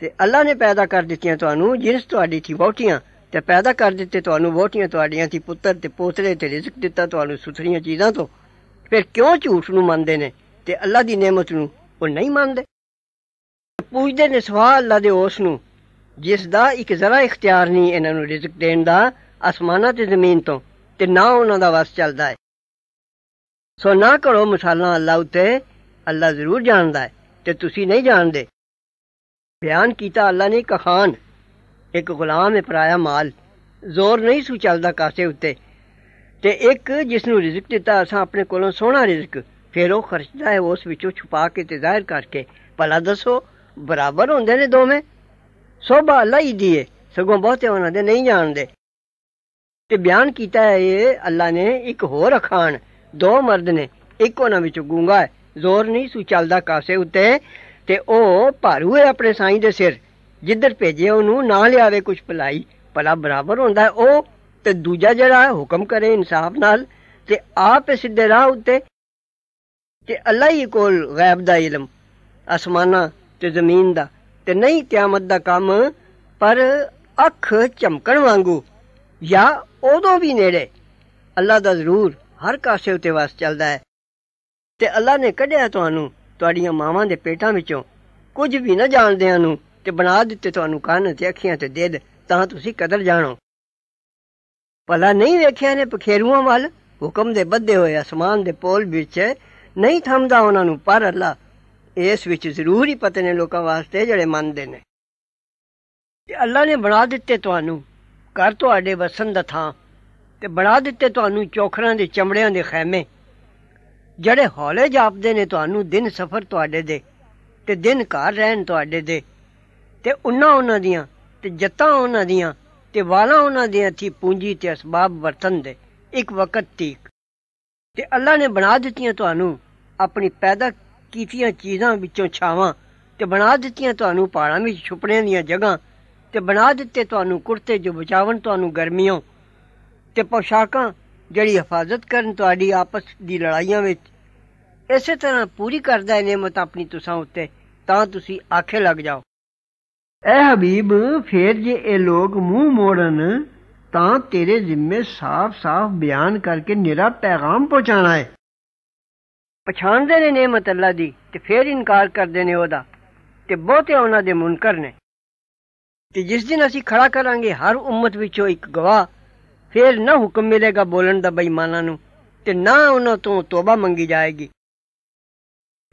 ਤੇ ਅੱਲਾ ਨੇ ਪੈਦਾ ਕਰ ਦਿੱਤੀਆਂ ਤੁਹਾਨੂੰ ਜਿਸ ਤੁਹਾਡੀ ਥੀ ਬੋਟੀਆਂ ਤੇ ਪੈਦਾ ਕਰ ਦਿੱਤੇ ਤੁਹਾਨੂੰ ਬੋਟੀਆਂ ਤੁਹਾਡੀਆਂ ਥੀ ਪੁੱਤਰ ਤੇ ਪੋਤਰੇ ਤੇ ਰਿਜ਼ਕ ਦਿੱਤਾ ਤੁਹਾਨੂੰ ਸੁਥਰੀਆਂ ਚੀਜ਼ਾਂ ਤੋਂ ਫਿਰ ਕਿਉਂ ਝੂਠ ਨੂੰ ਮੰਨਦੇ ਨੇ ਤੇ ਅੱਲਾ ਦੀ ਨਿਮਤ ਨੂੰ ਉਹ ਨਹੀਂ ਮੰਨਦੇ ਪੁੱਛਦੇ ਨੇ ਸਵਾਲ ਅੱਲਾ ਦੇ ਉਸ ਨੂੰ ਜਿਸ ਦਾ ਇੱਕ ਜ਼ਰਾ ਇਖਤਿਆਰ ਨਹੀਂ ਇਹਨਾਂ ਨੂੰ ਰਿਜ਼ਕ ਦੇਣ ਦਾ ਅਸਮਾਨਾਂ ਤੇ ਜ਼ਮੀਨ ਤੋਂ ਤੇ ਨਾ ਉਹਨਾਂ ਦਾ ਵਸ ਚੱਲਦਾ ਹੈ ਸੋ ਨਾ ਕਰੋ ਮਸਾਲਾ ਅੱਲਾ ਉਤੇ ਅੱਲਾ ਜ਼ਰੂਰ ਜਾਣਦਾ ਹੈ ਤੇ ਤੁਸੀਂ ਨਹੀਂ ਜਾਣਦੇ बयान किया अल्लाह ने एक खान एक गुलाम है पराया माल जोर नहीं सू चलता कासे उत्ते ਤੇ ਇੱਕ ਜਿਸ ਨੂੰ ਰਿਜ਼ਕ ਦਿੱਤਾ ਅਸਾਂ ਆਪਣੇ ਕੋਲੋਂ ਸੋਹਣਾ ਰਿਜ਼ਕ ਫਿਰ ਉਹ ਖਰਚਦਾ ਹੈ ਉਸ ਵਿੱਚੋਂ ਛੁਪਾ ਕੇ ਤੇ ਜ਼ਾਹਿਰ ਕਰਕੇ ਭਲਾ ਦੱਸੋ ਬਰਾਬਰ ਹੁੰਦੇ ਨੇ ਦੋਵੇਂ ਸੋਭਾ ਲਈ ਦੀਏ ਸਗੋਂ ਬਹੁਤੇ ਉਹਨਾਂ ਦੇ ਨਹੀਂ ਜਾਣਦੇ ਤੇ ਬਿਆਨ ਕੀਤਾ ਹੈ ਇਹ ਅੱਲਾ ਨੇ ਇੱਕ ਹੋਰ ਅਖਾਣ ਦੋ ਮਰਦ ਨੇ ਇੱਕ ਉਹਨਾਂ ਵਿੱਚੋਂ ਗੂੰਗਾ ਹੈ ਜ਼ੋਰ ਨਹੀਂ ਸੁ ਚੱਲਦਾ ਕਾਸੇ ਉੱਤੇ ਤੇ ਉਹ ਭਾਰੂ ਹੈ ਆਪਣੇ ਸਾਈਂ ਦੇ ਸਿਰ ਜਿੱਧਰ ਭੇਜੇ ਉਹਨੂੰ ਨਾ ਲਿਆਵੇ ਕੁਝ ਭਲਾਈ ਭਲਾ ਬਰਾਬਰ ਹੁੰਦਾ ਉਹ ਤੇ ਦੂਜਾ ਜਿਹੜਾ ਹੁਕਮ ਕਰੇ ਇਨਸਾਫ ਨਾਲ ਤੇ ਆਪ ਸਿੱਧੇ ਰਾਹ ਉੱਤੇ ਕਿ ਅੱਲਾ ਹੀ ਕੋਲ ਗੈਬ ਦਾ ਇਲਮ ਅਸਮਾਨਾਂ ਤੇ ਜ਼ਮੀਨ ਦਾ ਤੇ ਨਹੀਂ ਕਿਆਮਤ ਦਾ ਕੰਮ ਪਰ ਅੱਖ ਚਮਕਣ ਵਾਂਗੂ ਜਾਂ ਉਦੋਂ ਵੀ ਨੇੜੇ ਅੱਲਾ ਦਾ ਜ਼ਰੂਰ ਹਰ ਕਾਸੇ ਉਤੇ ਵਾਸ ਚੱਲਦਾ ਹੈ ਤੇ ਅੱਲਾ ਨੇ ਕੱਢਿਆ ਤੁਹਾਨੂੰ ਤੁਹਾਡੀਆਂ ਮਾਵਾਂ ਦੇ ਪੇਟਾਂ ਵਿੱਚੋਂ ਕੁਝ ਵੀ ਨਾ ਜਾਣਦਿਆਂ ਨੂੰ ਤੇ ਬਣਾ ਦਿੱਤੇ ਤੁਹਾਨੂੰ ਕੰਨ ਤੇ ਅੱਖੀਆਂ ਤੇ ਦਿਲ ਤਾਂ ਤੁਸੀਂ ਕਦਰ ਜਾਣੋ ਭਲਾ ਨਹੀਂ ਵੇਖਿਆ ਨੇ ਪਖੇਰੂਆਂ ਵੱਲ ਹੁਕਮ ਦੇ ਬੱਧੇ ਹੋਏ ਅਸਮਾਨ ਦੇ ਪੋਲ ਵਿੱਚ ਨਹੀਂ ਥੰਮਦਾ ਉਹਨਾਂ ਨੂੰ ਪਰ ਅੱਲਾ ਇਸ ਵਿੱਚ ਜ਼ਰੂਰ ਹੀ ਪਤੇ ਨੇ ਲੋਕਾਂ ਵਾਸਤੇ ਜਿਹੜੇ ਮੰਨਦੇ ਨੇ ਤੇ ਅੱਲਾ ਨੇ ਬਣਾ ਦਿੱਤੇ ਤੁਹਾਨੂੰ ਘਰ ਤੁਹਾਡੇ ਵਸਣ ਦਾ ਥਾਂ ਤੇ ਬਣਾ ਦਿੱਤੇ ਤੁਹਾਨੂੰ ਚੋਖਰਾਂ ਦੇ ਚਮੜਿਆਂ ਦੇ ਖੈਮੇ ਜਿਹੜੇ ਹੌਲੇ ਜਾਪਦੇ ਨੇ ਤੁਹਾਨੂੰ ਦਿਨ ਸਫ਼ਰ ਤੁਹਾਡੇ ਦੇ ਤੇ ਦਿਨ ਘਰ ਰਹਿਣ ਤੁਹਾਡੇ ਦੇ ਤੇ ਉਹਨਾਂ ਉਹਨਾਂ ਦੀਆਂ ਤੇ ਜੱਤਾਂ ਉਹਨਾਂ ਦੀਆਂ ਤੇ ਵਾਲਾ ਉਹਨਾਂ ਦੇ ਅਥੀ ਪੂੰਜੀ ਤੇ ਅਸਬਾਬ ਵਰਤਨ ਦੇ ਇੱਕ ਵਕਤ ਤੀਕ ਤੇ ਅੱਲਾ ਨੇ ਬਣਾ ਦਿੱਤੀਆਂ ਤੁਹਾਨੂੰ ਆਪਣੀ ਪੈਦਾ ਕੀਤੀਆਂ ਚੀਜ਼ਾਂ ਵਿੱਚੋਂ ਛਾਵਾਂ ਤੇ ਬਣਾ ਦਿੱਤੀਆਂ ਤੁਹਾਨੂੰ ਪਹਾੜਾਂ ਵਿੱਚ ਛੁਪਣੇ ਦੀਆਂ ਜਗ੍ਹਾ ਤੇ ਬਣਾ ਦਿੱਤੇ ਤੁਹਾਨੂੰ ਕੁਰਤੇ ਜੋ ਬਚਾਵਣ ਤੁਹਾਨੂੰ ਗਰਮੀਆਂ ਤੇ ਪੋਸ਼ਾਕਾਂ ਜਿਹੜੀ ਹਿਫਾਜ਼ਤ ਕਰਨ ਤੁਹਾਡੀ ਆਪਸ ਦੀ ਲੜਾਈਆਂ ਵਿੱਚ ਇਸੇ ਤਰ੍ਹਾਂ ਪੂਰੀ ਕਰਦਾ ਹੈ ਨਿਮਤ ਆਪਣੀ ਤੁਸਾਂ ਉੱਤੇ ਤਾਂ ਤੁਸੀਂ ਆਖੇ ਲੱਗ ਜਾਓ ਐ ਹਬੀਬ ਫੇਰ ਜੇ ਇਹ ਲੋਕ ਮੂੰਹ ਮੋੜਨ ਤਾਂ ਤੇਰੇ ਜ਼ਿੰਮੇ ਸਾਫ਼-ਸਾਫ਼ ਬਿਆਨ ਕਰਕੇ ਨਿਰਾ ਪੈਗਾਮ ਪਹੁੰਚਾਣਾ ਹੈ ਪਛਾਣਦੇ ਨੇ ਨਿਮਤ ਅੱਲਾ ਦੀ ਤੇ ਫੇਰ ਇਨਕਾਰ ਕਰਦੇ ਨੇ ਉਹਦਾ ਤੇ ਬਹੁਤੇ ਉਹਨਾਂ ਦੇ ਮੁਨਕਰ ਨੇ ਕਿ ਜਿਸ ਦਿਨ ਅਸੀਂ ਖੜਾ ਕਰਾਂਗੇ ਹਰ ਉਮਤ ਵਿੱਚੋਂ ਇੱਕ ਗਵਾਹ ਫੇਰ ਨਾ ਹੁਕਮ ਮਿਲੇਗਾ ਬੋਲਣ ਦਾ ਬੇਈਮਾਨਾਂ ਨੂੰ ਤੇ ਨਾ ਉਹਨਾਂ ਤੋਂ ਤੋਬਾ ਮੰਗੀ ਜਾਏਗੀ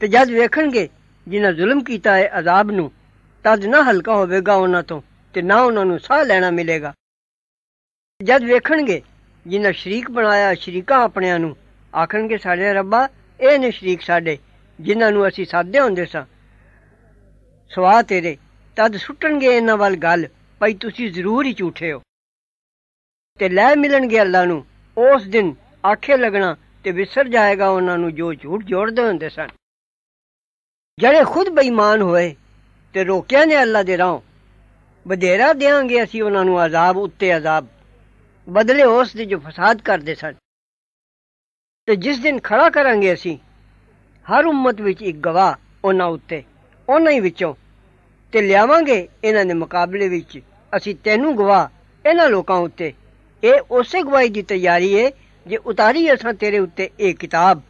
ਤੇ ਜਦ ਵੇਖਣਗੇ ਜਿਨ੍ਹਾਂ ਜ਼ੁਲਮ ਕੀਤਾ ਹੈ ਅਜ਼ਾਬ ਨੂੰ ਤਦ ਨਾ ਹਲਕਾ ਹੋਵੇਗਾ ਉਹਨਾਂ ਤੋਂ ਤੇ ਨਾ ਉਹਨਾਂ ਨੂੰ ਸਾਹ ਲੈਣਾ ਮਿਲੇਗਾ ਜਦ ਵੇਖਣਗੇ ਜਿਨ੍ਹਾਂ ਸ਼ਰੀਕ ਬਣਾਇਆ ਸ਼ਰੀਕਾ ਆਪਣਿਆਂ ਨੂੰ ਆਖਣਗੇ ਸਾਡੇ ਰੱਬਾ ਇਹ ਨੇ ਸ਼ਰੀਕ ਸਾਡੇ ਜਿਨ੍ਹਾਂ ਨੂੰ ਅਸੀਂ ਸਾਧੇ ਹੁੰਦੇ ਸਾਂ ਸਵਾ ਤੇਰੇ ਤਦ ਸੁੱਟਣਗੇ ਇਹਨਾਂ ਵੱਲ ਗੱਲ ਭਈ ਤੁਸੀਂ ਜ਼ਰੂਰ ਹੀ ਝੂਠੇ ਹੋ ਤੇ ਲੈ ਮਿਲਣਗੇ ਅੱਲਾ ਨੂੰ ਉਸ ਦਿਨ ਆਖੇ ਲੱਗਣਾ ਤੇ ਵਿਸਰ ਜਾਏਗਾ ਉਹਨਾਂ ਨੂੰ ਜੋ ਝੂਠ ਜੋੜਦੇ ਹੁੰਦੇ ਸਨ ਜਿਹੜੇ ਖੁਦ ਬੇਈਮਾਨ ਹੋਏ ਤੇ ਰੋਕਿਆ ਨੇ ਅੱਲਾ ਦੇ ਰਾਂ ਬਧੇਰਾ ਦੇਾਂਗੇ ਅਸੀਂ ਉਹਨਾਂ ਨੂੰ ਅਜ਼ਾਬ ਉੱਤੇ ਅਜ਼ਾਬ ਬਦਲੇ ਉਸ ਦੇ ਜੋ ਫਸਾਦ ਕਰਦੇ ਸਨ ਤੇ ਜਿਸ ਦਿਨ ਖੜਾ ਕਰਾਂਗੇ ਅਸੀਂ ਹਰ ਉਮਤ ਵਿੱਚ ਇੱਕ ਗਵਾਹ ਉਹਨਾਂ ਉੱਤੇ ਉਹਨਾਂ ਹੀ ਵਿੱਚੋਂ ਤੇ ਲਿਆਵਾਂਗੇ ਇਹਨਾਂ ਦੇ ਮੁਕਾਬਲੇ ਵਿੱਚ ਅਸੀਂ ਤੈਨੂੰ ਗਵਾਹ ਇਹਨਾਂ ਲੋਕਾਂ ਉੱਤੇ ਇਹ ਉਸੇ ਗਵਾਹੀ ਦੀ ਤਿਆਰੀ ਹੈ ਜੇ ਉਤਾਰੀ ਅਸਾਂ ਤੇਰੇ ਉੱਤੇ ਇਹ ਕਿਤਾਬ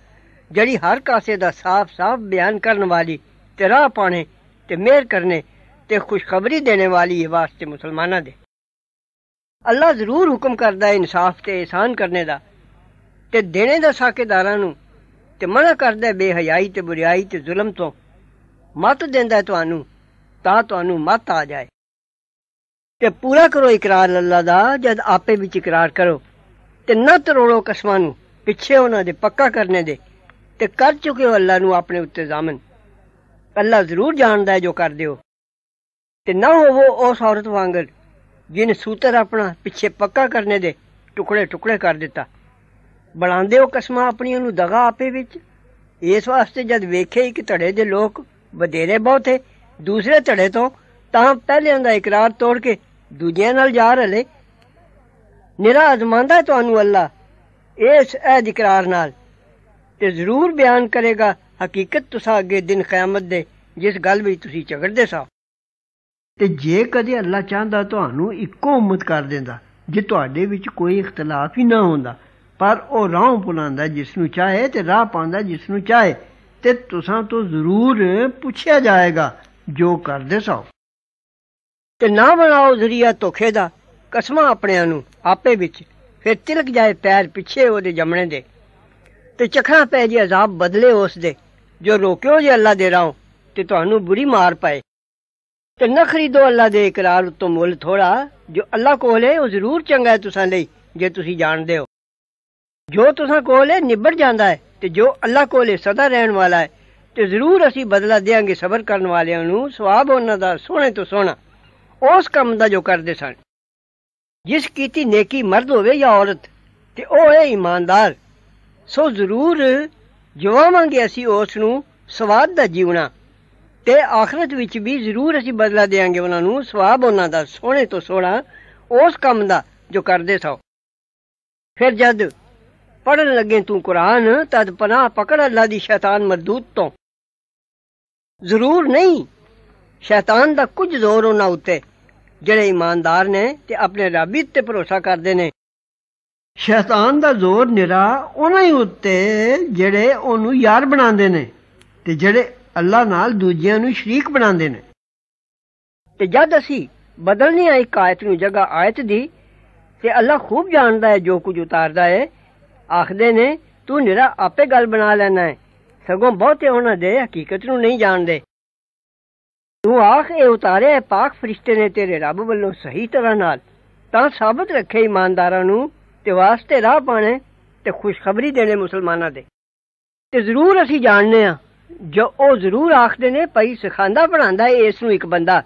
ਜਿਹੜੀ ਹਰ ਕਾਸੇ ਦਾ ਸਾਫ਼-ਸਾਫ਼ ਬਿਆਨ ਕਰਨ ਵਾਲੀ ਤੇਰਾ ਪਾਣੇ ते मेहर करने ते खुशखबरी देने वाली ए वास्ते मुसलमाना दे ਅੱਲਾ ਜ਼ਰੂਰ ਹੁਕਮ ਕਰਦਾ ਹੈ ਇਨਸਾਫ ਤੇ ਇਹਸਾਨ ਕਰਨੇ ਦਾ ਤੇ ਦੇਣੇ ਦਾ ਸਾਕੇਦਾਰਾਂ ਨੂੰ ਤੇ ਮਨਾ ਕਰਦਾ ਹੈ ਬੇਹਯਾਈ ਤੇ ਬੁਰੀਾਈ ਤੇ ਜ਼ੁਲਮ ਤੋਂ ਮਤ ਦਿੰਦਾ ਹੈ ਤੁਹਾਨੂੰ ਤਾਂ ਤੁਹਾਨੂੰ ਮਤ ਆ ਜਾਏ ਤੇ ਪੂਰਾ ਕਰੋ ਇਕਰਾਰ ਅੱਲਾ ਦਾ ਜਦ ਆਪੇ ਵਿੱਚ ਇਕਰਾਰ ਕਰੋ ਤੇ ਨਾ ਤਰੋੜੋ ਕਸਮਾਂ ਨੂੰ ਪਿੱਛੇ ਉਹਨਾਂ ਦੇ ਪੱਕਾ ਕਰਨੇ ਦੇ ਤੇ ਕਰ ਚੁੱਕੇ ਹੋ ਅੱਲਾ ਨੂੰ ਆਪਣੇ ਉੱਤੇ ਜ਼ਾਮਨ ਅੱਲਾ ਜ਼ਰੂਰ ਜਾਣਦਾ ਹੈ ਜੋ ਕਰਦੇ ਹੋ ਤੇ ਨਾ ਹੋਵੋ ਉਸ ਔਰਤ ਵਾਂਗ ਜਿਨ ਸੂਤਰ ਆਪਣਾ ਪਿੱਛੇ ਪੱਕਾ ਕਰਨੇ ਦੇ ਟੁਕੜੇ ਟੁਕੜੇ ਕਰ ਦਿੱਤਾ ਬਣਾਉਂਦੇ ਹੋ ਕਸਮਾਂ ਆਪਣੀਆਂ ਨੂੰ ਦਗਾ ਆਪੇ ਵਿੱਚ ਇਸ ਵਾਸਤੇ ਜਦ ਵੇਖੇ ਕਿ ਧੜੇ ਦੇ ਲੋਕ ਵਧੇਰੇ ਬਹੁਤੇ ਦੂਸਰੇ ਧੜੇ ਤੋਂ ਤਾਂ ਪਹਿਲਿਆਂ ਦਾ ਇਕਰਾਰ ਤੋੜ ਕੇ ਦੂਜਿਆਂ ਨਾਲ ਜਾ ਰਲੇ ਨਿਰਾਜ਼ ਮੰਦਾ ਤੁਹਾਨੂੰ ਅੱਲਾ ਇਸ ਇਹ ਇਕਰਾਰ ਨਾਲ ਤੇ ਜ਼ਰੂਰ ਬਿਆਨ ਕਰੇਗਾ ਹਕੀਕਤ ਤੁਸਾਂ ਅੱਗੇ ਦਿਨ ਕਿਆਮਤ ਦੇ ਜਿਸ ਗੱਲ ਵਿੱਚ ਤੁਸੀਂ ਝਗੜਦੇ ਸਾਂ ਤੇ ਜੇ ਕਦੇ ਅੱਲਾ ਚਾਹੁੰਦਾ ਤੁਹਾਨੂੰ ਇੱਕੋ ਉਮਤ ਕਰ ਦਿੰਦਾ ਜੇ ਤੁਹਾਡੇ ਵਿੱਚ ਕੋਈ ਇਖਤਲਾਫ ਹੀ ਨਾ ਹੁੰਦਾ ਪਰ ਉਹ ਰਾਹ ਪੁਣਾਉਂਦਾ ਜਿਸ ਨੂੰ ਚਾਹੇ ਤੇ ਰਾਹ ਪਾਉਂਦਾ ਜਿਸ ਨੂੰ ਚਾਹੇ ਤੇ ਤੁਸਾਂ ਤੋਂ ਜ਼ਰੂਰ ਪੁੱਛਿਆ ਜਾਏਗਾ ਜੋ ਕਰਦੇ ਸਾਂ ਤੇ ਨਾ ਬਣਾਓ ਜ਼ਰੀਆ ਧੋਖੇ ਦਾ ਕਸਮਾਂ ਆਪਣਿਆਂ ਨੂੰ ਆਪੇ ਵਿੱਚ ਫਿਰ ਤਿਲਕ ਜਾਏ ਪੈਰ ਪਿੱਛੇ ਉਹਦੇ ਜਮਣੇ ਦੇ ਤੇ ਚਖਣਾ ਪੈ ਜੀ ਅਜ਼ਾਬ ਬਦਲੇ ਉਸ ਦੇ ਜੋ ਰੋਕਿਓ ਜੇ ਅੱਲਾ ਦੇ ਰਾਹੋਂ ਤੇ ਤੁਹਾਨੂੰ ਬੁਰੀ ਮਾਰ ਪਏ ਤੇ ਨਾ ਖਰੀਦੋ ਅੱਲਾ ਦੇ ਇਕਰਾਰ ਤੋਂ ਮੁੱਲ ਥੋੜਾ ਜੋ ਅੱਲਾ ਕੋਲ ਹੈ ਉਹ ਜ਼ਰੂਰ ਚੰਗਾ ਹੈ ਤੁਸਾਂ ਲਈ ਜੇ ਤੁਸੀਂ ਜਾਣਦੇ ਹੋ ਜੋ ਤੁਸਾਂ ਕੋਲ ਹੈ ਨਿਬੜ ਜਾਂਦਾ ਹੈ ਤੇ ਜੋ ਅੱਲਾ ਕੋਲ ਹੈ ਸਦਾ ਰਹਿਣ ਵਾਲਾ ਹੈ ਤੇ ਜ਼ਰੂਰ ਅਸੀਂ ਬਦਲਾ ਦੇਾਂਗੇ ਸਬਰ ਕਰਨ ਵਾਲਿਆਂ ਨੂੰ ਸਵਾਬ ਉਹਨਾਂ ਦਾ ਸੋਹਣੇ ਤੋਂ ਸੋਹਣਾ ਉਸ ਕੰਮ ਦਾ ਜੋ ਕਰਦੇ ਸਨ ਜਿਸ ਕੀਤੀ ਨੇਕੀ ਮਰਦ ਹੋਵੇ ਜਾਂ ਔਰਤ ਤੇ ਉਹ ਹੈ ਇਮਾਨਦਾਰ ਸੋ ਜ਼ਰੂਰ ਜਵਾਵਾਂਗੇ ਅਸੀਂ ਉਸ ਨੂੰ ਸਵਾਦ ਦਾ ਜੀਵਣਾ ਤੇ ਆਖਰਤ ਵਿੱਚ ਵੀ ਜ਼ਰੂਰ ਅਸੀਂ ਬਦਲਾ ਦੇਾਂਗੇ ਉਹਨਾਂ ਨੂੰ ਸਵਾਬ ਉਹਨਾਂ ਦਾ ਸੋਹਣੇ ਤੋਂ ਸੋਹਣਾ ਉਸ ਕੰਮ ਦਾ ਜੋ ਕਰਦੇ ਸੋ ਫਿਰ ਜਦ ਪੜਨ ਲੱਗੇ ਤੂੰ ਕੁਰਾਨ ਤਦ ਪਨਾਹ ਪਕੜ ਅੱਲਾ ਦੀ ਸ਼ੈਤਾਨ ਮਰਦੂਦ ਤੋਂ ਜ਼ਰੂਰ ਨਹੀਂ ਸ਼ੈਤਾਨ ਦਾ ਕੁਝ ਜ਼ੋਰ ਉਹਨਾਂ ਉੱਤੇ ਜਿਹੜੇ ਇਮਾਨਦਾਰ ਨੇ ਤੇ ਆਪਣੇ ਰੱਬ ਤੇ ਭਰੋਸਾ ਕਰਦੇ ਨੇ ਸ਼ੈਤਾਨ ਦਾ ਜ਼ੋਰ ਨਿਰਾ ਉਹਨਾਂ ਹੀ ਉੱਤੇ ਜਿਹੜੇ ਉਹਨੂੰ ਯਾਰ ਬਣਾਉਂਦੇ ਨੇ ਤੇ ਜਿਹੜੇ ਅੱਲਾ ਨਾਲ ਦੂਜਿਆਂ ਨੂੰ ਸ਼ਰੀਕ ਬਣਾਉਂਦੇ ਨੇ ਤੇ ਜਦ ਅਸੀਂ ਬਦਲਨੀ ਆਈ ਕਾਇਤ ਆਇਤ ਨੂੰ ਜਗ੍ਹਾ ਆਇਤ ਦੀ ਤੇ ਅੱਲਾ ਖੂਬ ਜਾਣਦਾ ਹੈ ਜੋ ਕੁਝ ਉਤਾਰਦਾ ਹੈ ਆਖਦੇ ਨੇ ਤੂੰ ਨਿਰਾ ਆਪੇ ਗੱਲ ਬਣਾ ਲੈਣਾ ਹੈ ਸਗੋਂ ਬਹੁਤੇ ਉਹਨਾਂ ਦੇ ਹਕੀਕਤ ਨੂੰ ਨਹੀਂ ਜਾਣਦੇ ਤੂੰ ਆਖ ਇਹ ਉਤਾਰੇ ਪਾਕ ਫਰਿਸ਼ਤੇ ਨੇ ਤੇਰੇ ਰੱਬ ਵੱਲੋਂ ਸਹੀ ਤਰ੍ਹਾਂ ਨਾਲ ਤਾਂ ਸਾਬਤ ਰੱਖੇ ਇਮਾਨਦਾਰਾਂ ਨੂੰ ਤੇ ਵਾਸਤੇ ਰਾਹ ਪਾਣੇ ਤੇ ਖੁਸ਼ਖਬਰੀ ਦੇਣੇ ਮੁਸਲਮਾਨਾਂ ਦੇ ਤੇ ਜ਼ਰੂਰ ਅਸੀਂ ਜਾਣਨੇ ਆ ਜੋ ਉਹ ਜ਼ਰੂਰ ਆਖਦੇ ਨੇ ਪਈ ਸਿਖਾਂਦਾ ਪੜਾਂਦਾ ਇਸ ਨੂੰ ਇੱਕ ਬੰਦਾ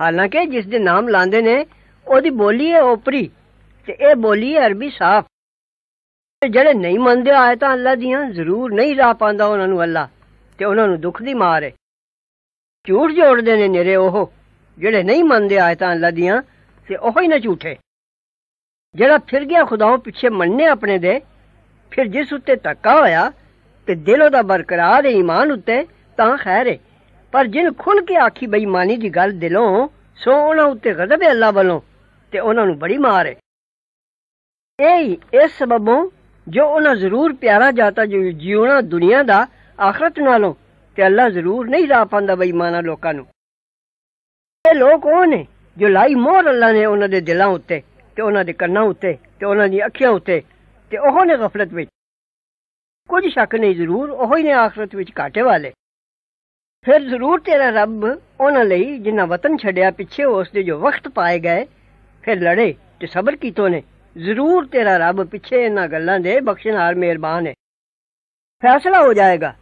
ਹਾਲਾਂਕਿ ਜਿਸ ਦੇ ਨਾਮ ਲਾਂਦੇ ਨੇ ਉਹਦੀ ਬੋਲੀ ਹੈ ਉਪਰੀ ਤੇ ਇਹ ਬੋਲੀ ਹੈ ਅਰਬੀ ਸਾਫ਼ ਤੇ ਜਿਹੜੇ ਨਹੀਂ ਮੰਨਦੇ ਆਏ ਤਾਂ ਅੱਲਾ ਦੀਆਂ ਜ਼ਰੂਰ ਨਹੀਂ ਰਾਹ ਪਾਉਂਦਾ ਉਹਨਾਂ ਨੂੰ ਅੱਲਾ ਤੇ ਉਹਨਾਂ ਨੂੰ ਦੁੱਖ ਦੀ ਮਾਰ ਹੈ ਝੂਠ ਜੋੜਦੇ ਨੇ ਨਰੇ ਉਹ ਜਿਹੜੇ ਨਹੀਂ ਮੰਨਦੇ ਆਏ ਤਾਂ ਅੱਲਾ ਦੀਆਂ ਤੇ ਉਹ ਹੀ ਨਾ ਝੂਠੇ ਜਿਹੜਾ ਫਿਰ ਗਿਆ ਖੁਦਾਓ ਪਿੱਛੇ ਮੰਨੇ ਆਪਣੇ ਦੇ ਫਿਰ ਜਿਸ ਉੱਤੇ ਤੱਕਾ ਹੋਇਆ ਤੇ ਦਿਲੋਂ ਦਾ ਬਰਕਰਾਰ ਈਮਾਨ ਉੱਤੇ ਤਾਂ ਖੈਰ ਹੈ ਪਰ ਜਿਨ ਖੁੱਲ ਕੇ ਆਖੀ ਬੇਈਮਾਨੀ ਦੀ ਗੱਲ ਦਿਲੋਂ ਸੋ ਉਹਨਾਂ ਉੱਤੇ ਗਜ਼ਬ ਹੈ ਅੱਲਾ ਵੱਲੋਂ ਤੇ ਉਹਨਾਂ ਨੂੰ ਬੜੀ ਮਾਰ ਹੈ ਇਹ ਇਸ ਸਬਬੋਂ ਜੋ ਉਹਨਾਂ ਜ਼ਰੂਰ ਪਿਆਰਾ ਜਾਤਾ ਜੋ ਜੀਉਣਾ ਦੁਨੀਆ ਦਾ ਆਖਰਤ ਨਾਲੋਂ ਤੇ ਅੱਲਾ ਜ਼ਰੂਰ ਨਹੀਂ ਲਾ ਪਾਉਂਦਾ ਬੇਈਮਾਨਾ ਲੋਕਾਂ ਨੂੰ ਇਹ ਲੋਕ ਉਹ ਨੇ ਜੋ ਲਾਈ ਮੋਹਰ ਅੱਲਾ ਨੇ ਉਹਨਾਂ ਦੇ ਦਿਲਾਂ ਉੱਤੇ ਤੇ ਉਹਨਾਂ ਦੇ ਕੰਨਾਂ ਉੱਤੇ ਤੇ ਉਹਨਾਂ ਦੀਆਂ ਅੱਖੀਆਂ ਉੱਤੇ ਤੇ ਉਹ ਨੇ ਗਫਲਤ ਵਿੱਚ ਕੁਝ ਸ਼ੱਕ ਨਹੀਂ ਜ਼ਰੂਰ ਉਹ ਹੀ ਨੇ ਆਖਰਤ ਵਿੱਚ ਕਾਟੇ ਵਾਲੇ ਫਿਰ ਜ਼ਰੂਰ ਤੇਰਾ ਰੱਬ ਉਹਨਾਂ ਲਈ ਜਿਨ੍ਹਾਂ ਵਤਨ ਛੱਡਿਆ ਪਿੱਛੇ ਉਸ ਦੇ ਜੋ ਵਕਤ ਪਾਏ ਗਏ ਫਿਰ ਲੜੇ ਤੇ ਸਬਰ ਕੀਤੋ ਨੇ ਜ਼ਰੂਰ ਤੇਰਾ ਰੱਬ ਪਿੱਛੇ ਇਹਨਾਂ ਗੱਲਾਂ ਦੇ ਬਖਸ਼ਣ ਹਾਰ ਮਿਹਰਬਾਨ ਹੈ ਫੈਸਲਾ ਹੋ ਜਾਏਗਾ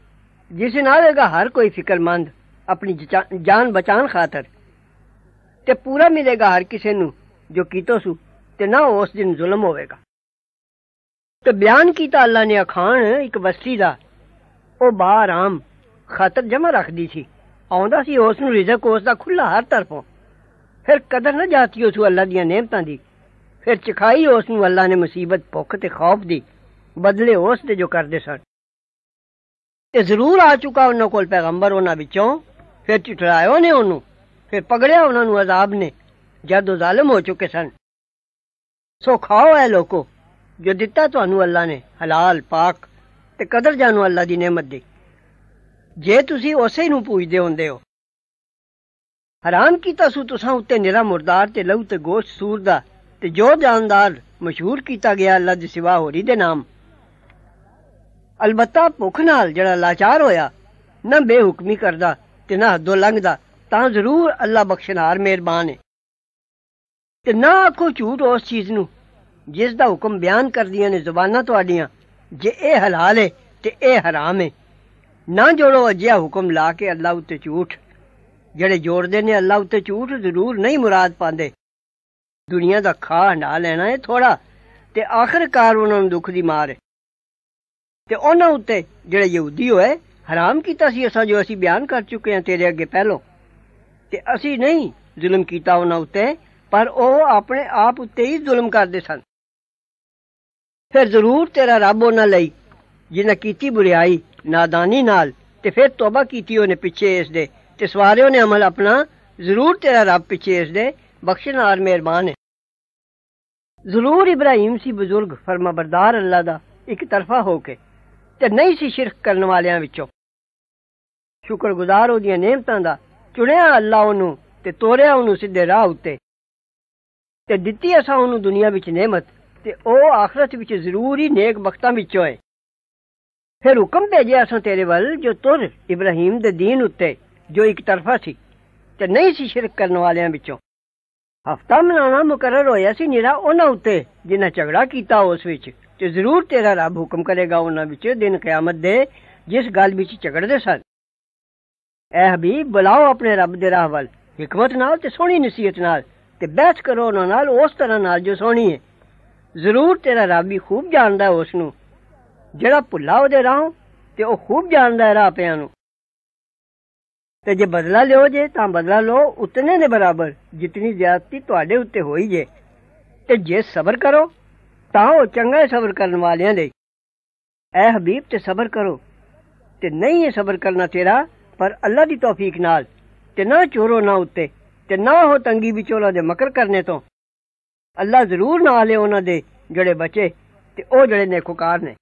ਜਿਸ ਨਾਲ ਹੋਏਗਾ ਹਰ ਕੋਈ ਫਿਕਰਮੰਦ ਆਪਣੀ ਜਾਨ ਬਚਾਉਣ ਖਾਤਰ ਤੇ ਪੂਰਾ ਮਿਲੇਗਾ ਹਰ ਕਿਸੇ ਨੂੰ ਜੋ ਕੀਤੋ ਸੁ ते ना उस दिन जुलम होवेगा तो बयान किया अल्लाह ने अखान एक बस्ती दा ओ बाराम खातर जमा रख दी थी आंदा सी उस रिज़क उस दा खुला हर तरफो फिर कदर ना जाती उस अल्लाह दी नेमता दी फिर चखाई उस अल्लाह ने मुसीबत भुख ते खौफ दी बदले उस दे जो करदे सर ते जरूर आ चुका उन्होंने कोल पैगंबर उन फिर चिटरायो ने फिर पगड़िया उन अजाब ने जद जालिम हो चुके सन ਸੋ ਖਾਓ ਐ ਲੋਕੋ ਜੋ ਦਿੱਤਾ ਤੁਹਾਨੂੰ ਅੱਲਾ ਨੇ ਹਲਾਲ ਪਾਕ ਤੇ ਕਦਰ ਜਾਣੋ ਅੱਲਾ ਦੀ ਨਿਮਤ ਦੀ ਜੇ ਤੁਸੀਂ ਉਸੇ ਨੂੰ ਪੂਜਦੇ ਹੁੰਦੇ ਹੋ ਹਰਾਮ ਕੀਤਾ ਸੂ ਤੁਸਾਂ ਉੱਤੇ ਨਿਰਾ ਮੁਰਦਾਰ ਤੇ ਲਹੂ ਤੇ ਗੋਸ਼ ਸੂਰ ਦਾ ਤੇ ਜੋ ਜਾਨਦਾਰ ਮਸ਼ਹੂਰ ਕੀਤਾ ਗਿਆ ਅੱਲਾ ਦੇ ਸਿਵਾ ਹੋਰੀ ਦੇ ਨਾਮ ਅਲਬਤਾ ਭੁੱਖ ਨਾਲ ਜਿਹੜਾ ਲਾਚਾਰ ਹੋਇਆ ਨਾ ਬੇਹੁਕਮੀ ਕਰਦਾ ਤੇ ਨਾ ਹੱਦੋਂ ਲੰਘਦਾ ਤਾਂ ਜ਼ਰੂਰ ਅੱਲਾ ਬਖਸ਼ਨਾਰ ਮਿਹਰਬਾਨ ਹੈ ਤੇ ਨਾ ਆਖੋ ਝੂਠ ਉਸ ਚੀਜ਼ ਨੂੰ ਜਿਸ ਦਾ ਹੁਕਮ ਬਿਆਨ ਕਰਦੀਆਂ ਨੇ ਜ਼ੁਬਾਨਾਂ ਤੁਹਾਡੀਆਂ ਜੇ ਇਹ ਹਲਾਲ ਏ ਤੇ ਇਹ ਹਰਾਮ ਏ ਨਾ ਜੋੜੋ ਅਜਿਹਾ ਹੁਕਮ ਲਾ ਕੇ ਅੱਲਾ ਉੱਤੇ ਝੂਠ ਜਿਹੜੇ ਜੋੜਦੇ ਨੇ ਅੱਲਾ ਉੱਤੇ ਝੂਠ ਜ਼ਰੂਰ ਨਹੀਂ ਮੁਰਾਦ ਪਾਉਂਦੇ ਦੁਨੀਆ ਦਾ ਖਾ ਹੰਡਾ ਲੈਣਾ ਏ ਥੋੜਾ ਤੇ ਆਖਰਕਾਰ ਉਹਨਾਂ ਨੂੰ ਦੁੱਖ ਦੀ ਮਾਰ ਤੇ ਉਹਨਾਂ ਉੱਤੇ ਜਿਹੜੇ ਯਹੂਦੀ ਹੋਏ ਹਰਾਮ ਕੀਤਾ ਸੀ ਅਸਾਂ ਜੋ ਅਸੀਂ ਬਿਆਨ ਕਰ ਚੁੱਕੇ ਹਾਂ ਤੇਰੇ ਅੱਗੇ ਪਹਿਲੋ ਤੇ ਅਸੀਂ ਨਹੀਂ ਜ਼ੁਲਮ ਕੀਤਾ ਉਹਨਾਂ ਉੱਤੇ ਪਰ ਉਹ ਆਪਣੇ ਆਪ ਉੱਤੇ ਹੀ ਜ਼ੁਲਮ ਕਰਦੇ ਸਨ ਫਿਰ ਜ਼ਰੂਰ ਤੇਰਾ ਰੱਬ ਉਹਨਾਂ ਲਈ ਜਿਨ੍ਹਾਂ ਕੀਤੀ ਬੁਰੀਾਈ ਨਾਦਾਨੀ ਨਾਲ ਤੇ ਫਿਰ ਤੋਬਾ ਕੀਤੀ ਉਹਨੇ ਪਿੱਛੇ ਇਸ ਦੇ ਤੇ ਸਵਾਰਿਓ ਨੇ ਅਮਲ ਆਪਣਾ ਜ਼ਰੂਰ ਤੇਰਾ ਰੱਬ ਪਿੱਛੇ ਇਸ ਦੇ ਬਖਸ਼ਣਹਾਰ ਮਿਹਰਬਾਨ ਹੈ ਜ਼ਰੂਰ ਇਬਰਾਹੀਮ ਸੀ ਬਜ਼ੁਰਗ ਫਰਮਾਬਰਦਾਰ ਅੱਲਾ ਦਾ ਇੱਕ ਤਰਫਾ ਹੋ ਕੇ ਤੇ ਨਹੀਂ ਸੀ ਸ਼ਿਰਕ ਕਰਨ ਵਾਲਿਆਂ ਵਿੱਚੋਂ ਸ਼ੁਕਰਗੁਜ਼ਾਰ ਉਹਦੀਆਂ ਨੇਮਤਾਂ ਦਾ ਚੁਣਿਆ ਅੱਲਾ ਉਹਨੂੰ ਤੇ ਤੋਰਿਆ ਉਹਨੂੰ ਸਿੱਧੇ ਰਾਹ ਉੱਤੇ ਤੇ ਦਿੱਤੀ ਅਸਾਂ ਉਹਨੂੰ ਦੁਨੀਆ ਵਿੱਚ ਨੇਮਤ ਤੇ ਉਹ ਆਖਰਤ ਵਿੱਚ ਜ਼ਰੂਰ ਹੀ ਨੇਕ ਬਖਤਾਂ ਵਿੱਚੋਂ ਹੈ ਫਿਰ ਹੁਕਮ ਭੇਜਿਆ ਅਸਾਂ ਤੇਰੇ ਵੱਲ ਜੋ ਤੁਰ ਇਬਰਾਹੀਮ ਦੇ دین ਉੱਤੇ ਜੋ ਇੱਕ ਤਰਫਾ ਸੀ ਤੇ ਨਹੀਂ ਸੀ ਸ਼ਿਰਕ ਕਰਨ ਵਾਲਿਆਂ ਵਿੱਚੋਂ ਹਫਤਾ ਮਨਾਉਣਾ ਮੁਕਰਰ ਹੋਇਆ ਸੀ ਨਿਹਰਾ ਉਹਨਾਂ ਉੱਤੇ ਜਿਨ੍ਹਾਂ ਝਗੜਾ ਕੀਤਾ ਉਸ ਵਿੱਚ ਤੇ ਜ਼ਰੂਰ ਤੇਰਾ ਰੱਬ ਹੁਕਮ ਕਰੇਗਾ ਉਹਨਾਂ ਵਿੱਚ ਦਿਨ ਕਿਆਮਤ ਦੇ ਜਿਸ ਗੱਲ ਵਿੱਚ ਝਗੜਦੇ ਸਨ ਐ ਹਬੀਬ ਬੁਲਾਓ ਆਪਣੇ ਰੱਬ ਦੇ ਰਾਹ ਵੱਲ ਹਕਮਤ ਨਾਲ ਤੇ ਸੋਹਣੀ ਨਸੀਹਤ ਨਾਲ ਤੇ ਬਹਿਸ ਕਰੋ ਉਹਨਾਂ ਨਾਲ ਉਸ ਤਰ੍ਹਾਂ ਨਾਲ ਜੋ ਸੋਣੀ ਹੈ ਜ਼ਰੂਰ ਤੇਰਾ ਰੱਬ ਵੀ ਖੂਬ ਜਾਣਦਾ ਉਸ ਨੂੰ ਜਿਹੜਾ ਭੁੱਲਾ ਉਹਦੇ ਰਾਹ ਤੇ ਉਹ ਖੂਬ ਜਾਣਦਾ ਹੈ ਰਾਹ ਪਿਆਂ ਨੂੰ ਤੇ ਜੇ ਬਦਲਾ ਲਿਓ ਜੇ ਤਾਂ ਬਦਲਾ ਲਓ ਉਤਨੇ ਦੇ ਬਰਾਬਰ ਜਿੰਨੀ ਜ਼ਿਆਦਤੀ ਤੁਹਾਡੇ ਉੱਤੇ ਹੋਈ ਜੇ ਤੇ ਜੇ ਸਬਰ ਕਰੋ ਤਾਂ ਉਹ ਚੰਗਾ ਸਬਰ ਕਰਨ ਵਾਲਿਆਂ ਦੇ ਐ ਹਬੀਬ ਤੇ ਸਬਰ ਕਰੋ ਤੇ ਨਹੀਂ ਇਹ ਸਬਰ ਕਰਨਾ ਤੇਰਾ ਪਰ ਅੱਲਾ ਦੀ ਤੌਫੀਕ ਨਾਲ ਤੇ ਨਾ ਚੋਰੋ ਨਾ ਉੱਤੇ ਤੇ ਨਾ ਹੋ ਤੰਗੀ ਵਿੱਚ ਉਹਨਾਂ ਦੇ ਮਕਰ ਕਰਨੇ ਤੋਂ ਅੱਲਾ ਜ਼ਰੂਰ ਨਾਲ ਹੈ ਉਹਨਾਂ ਦੇ ਜਿਹੜੇ ਬੱਚੇ ਤੇ ਉਹ ਜਿਹੜੇ ਨੇਕੋਕਾਰ ਨੇ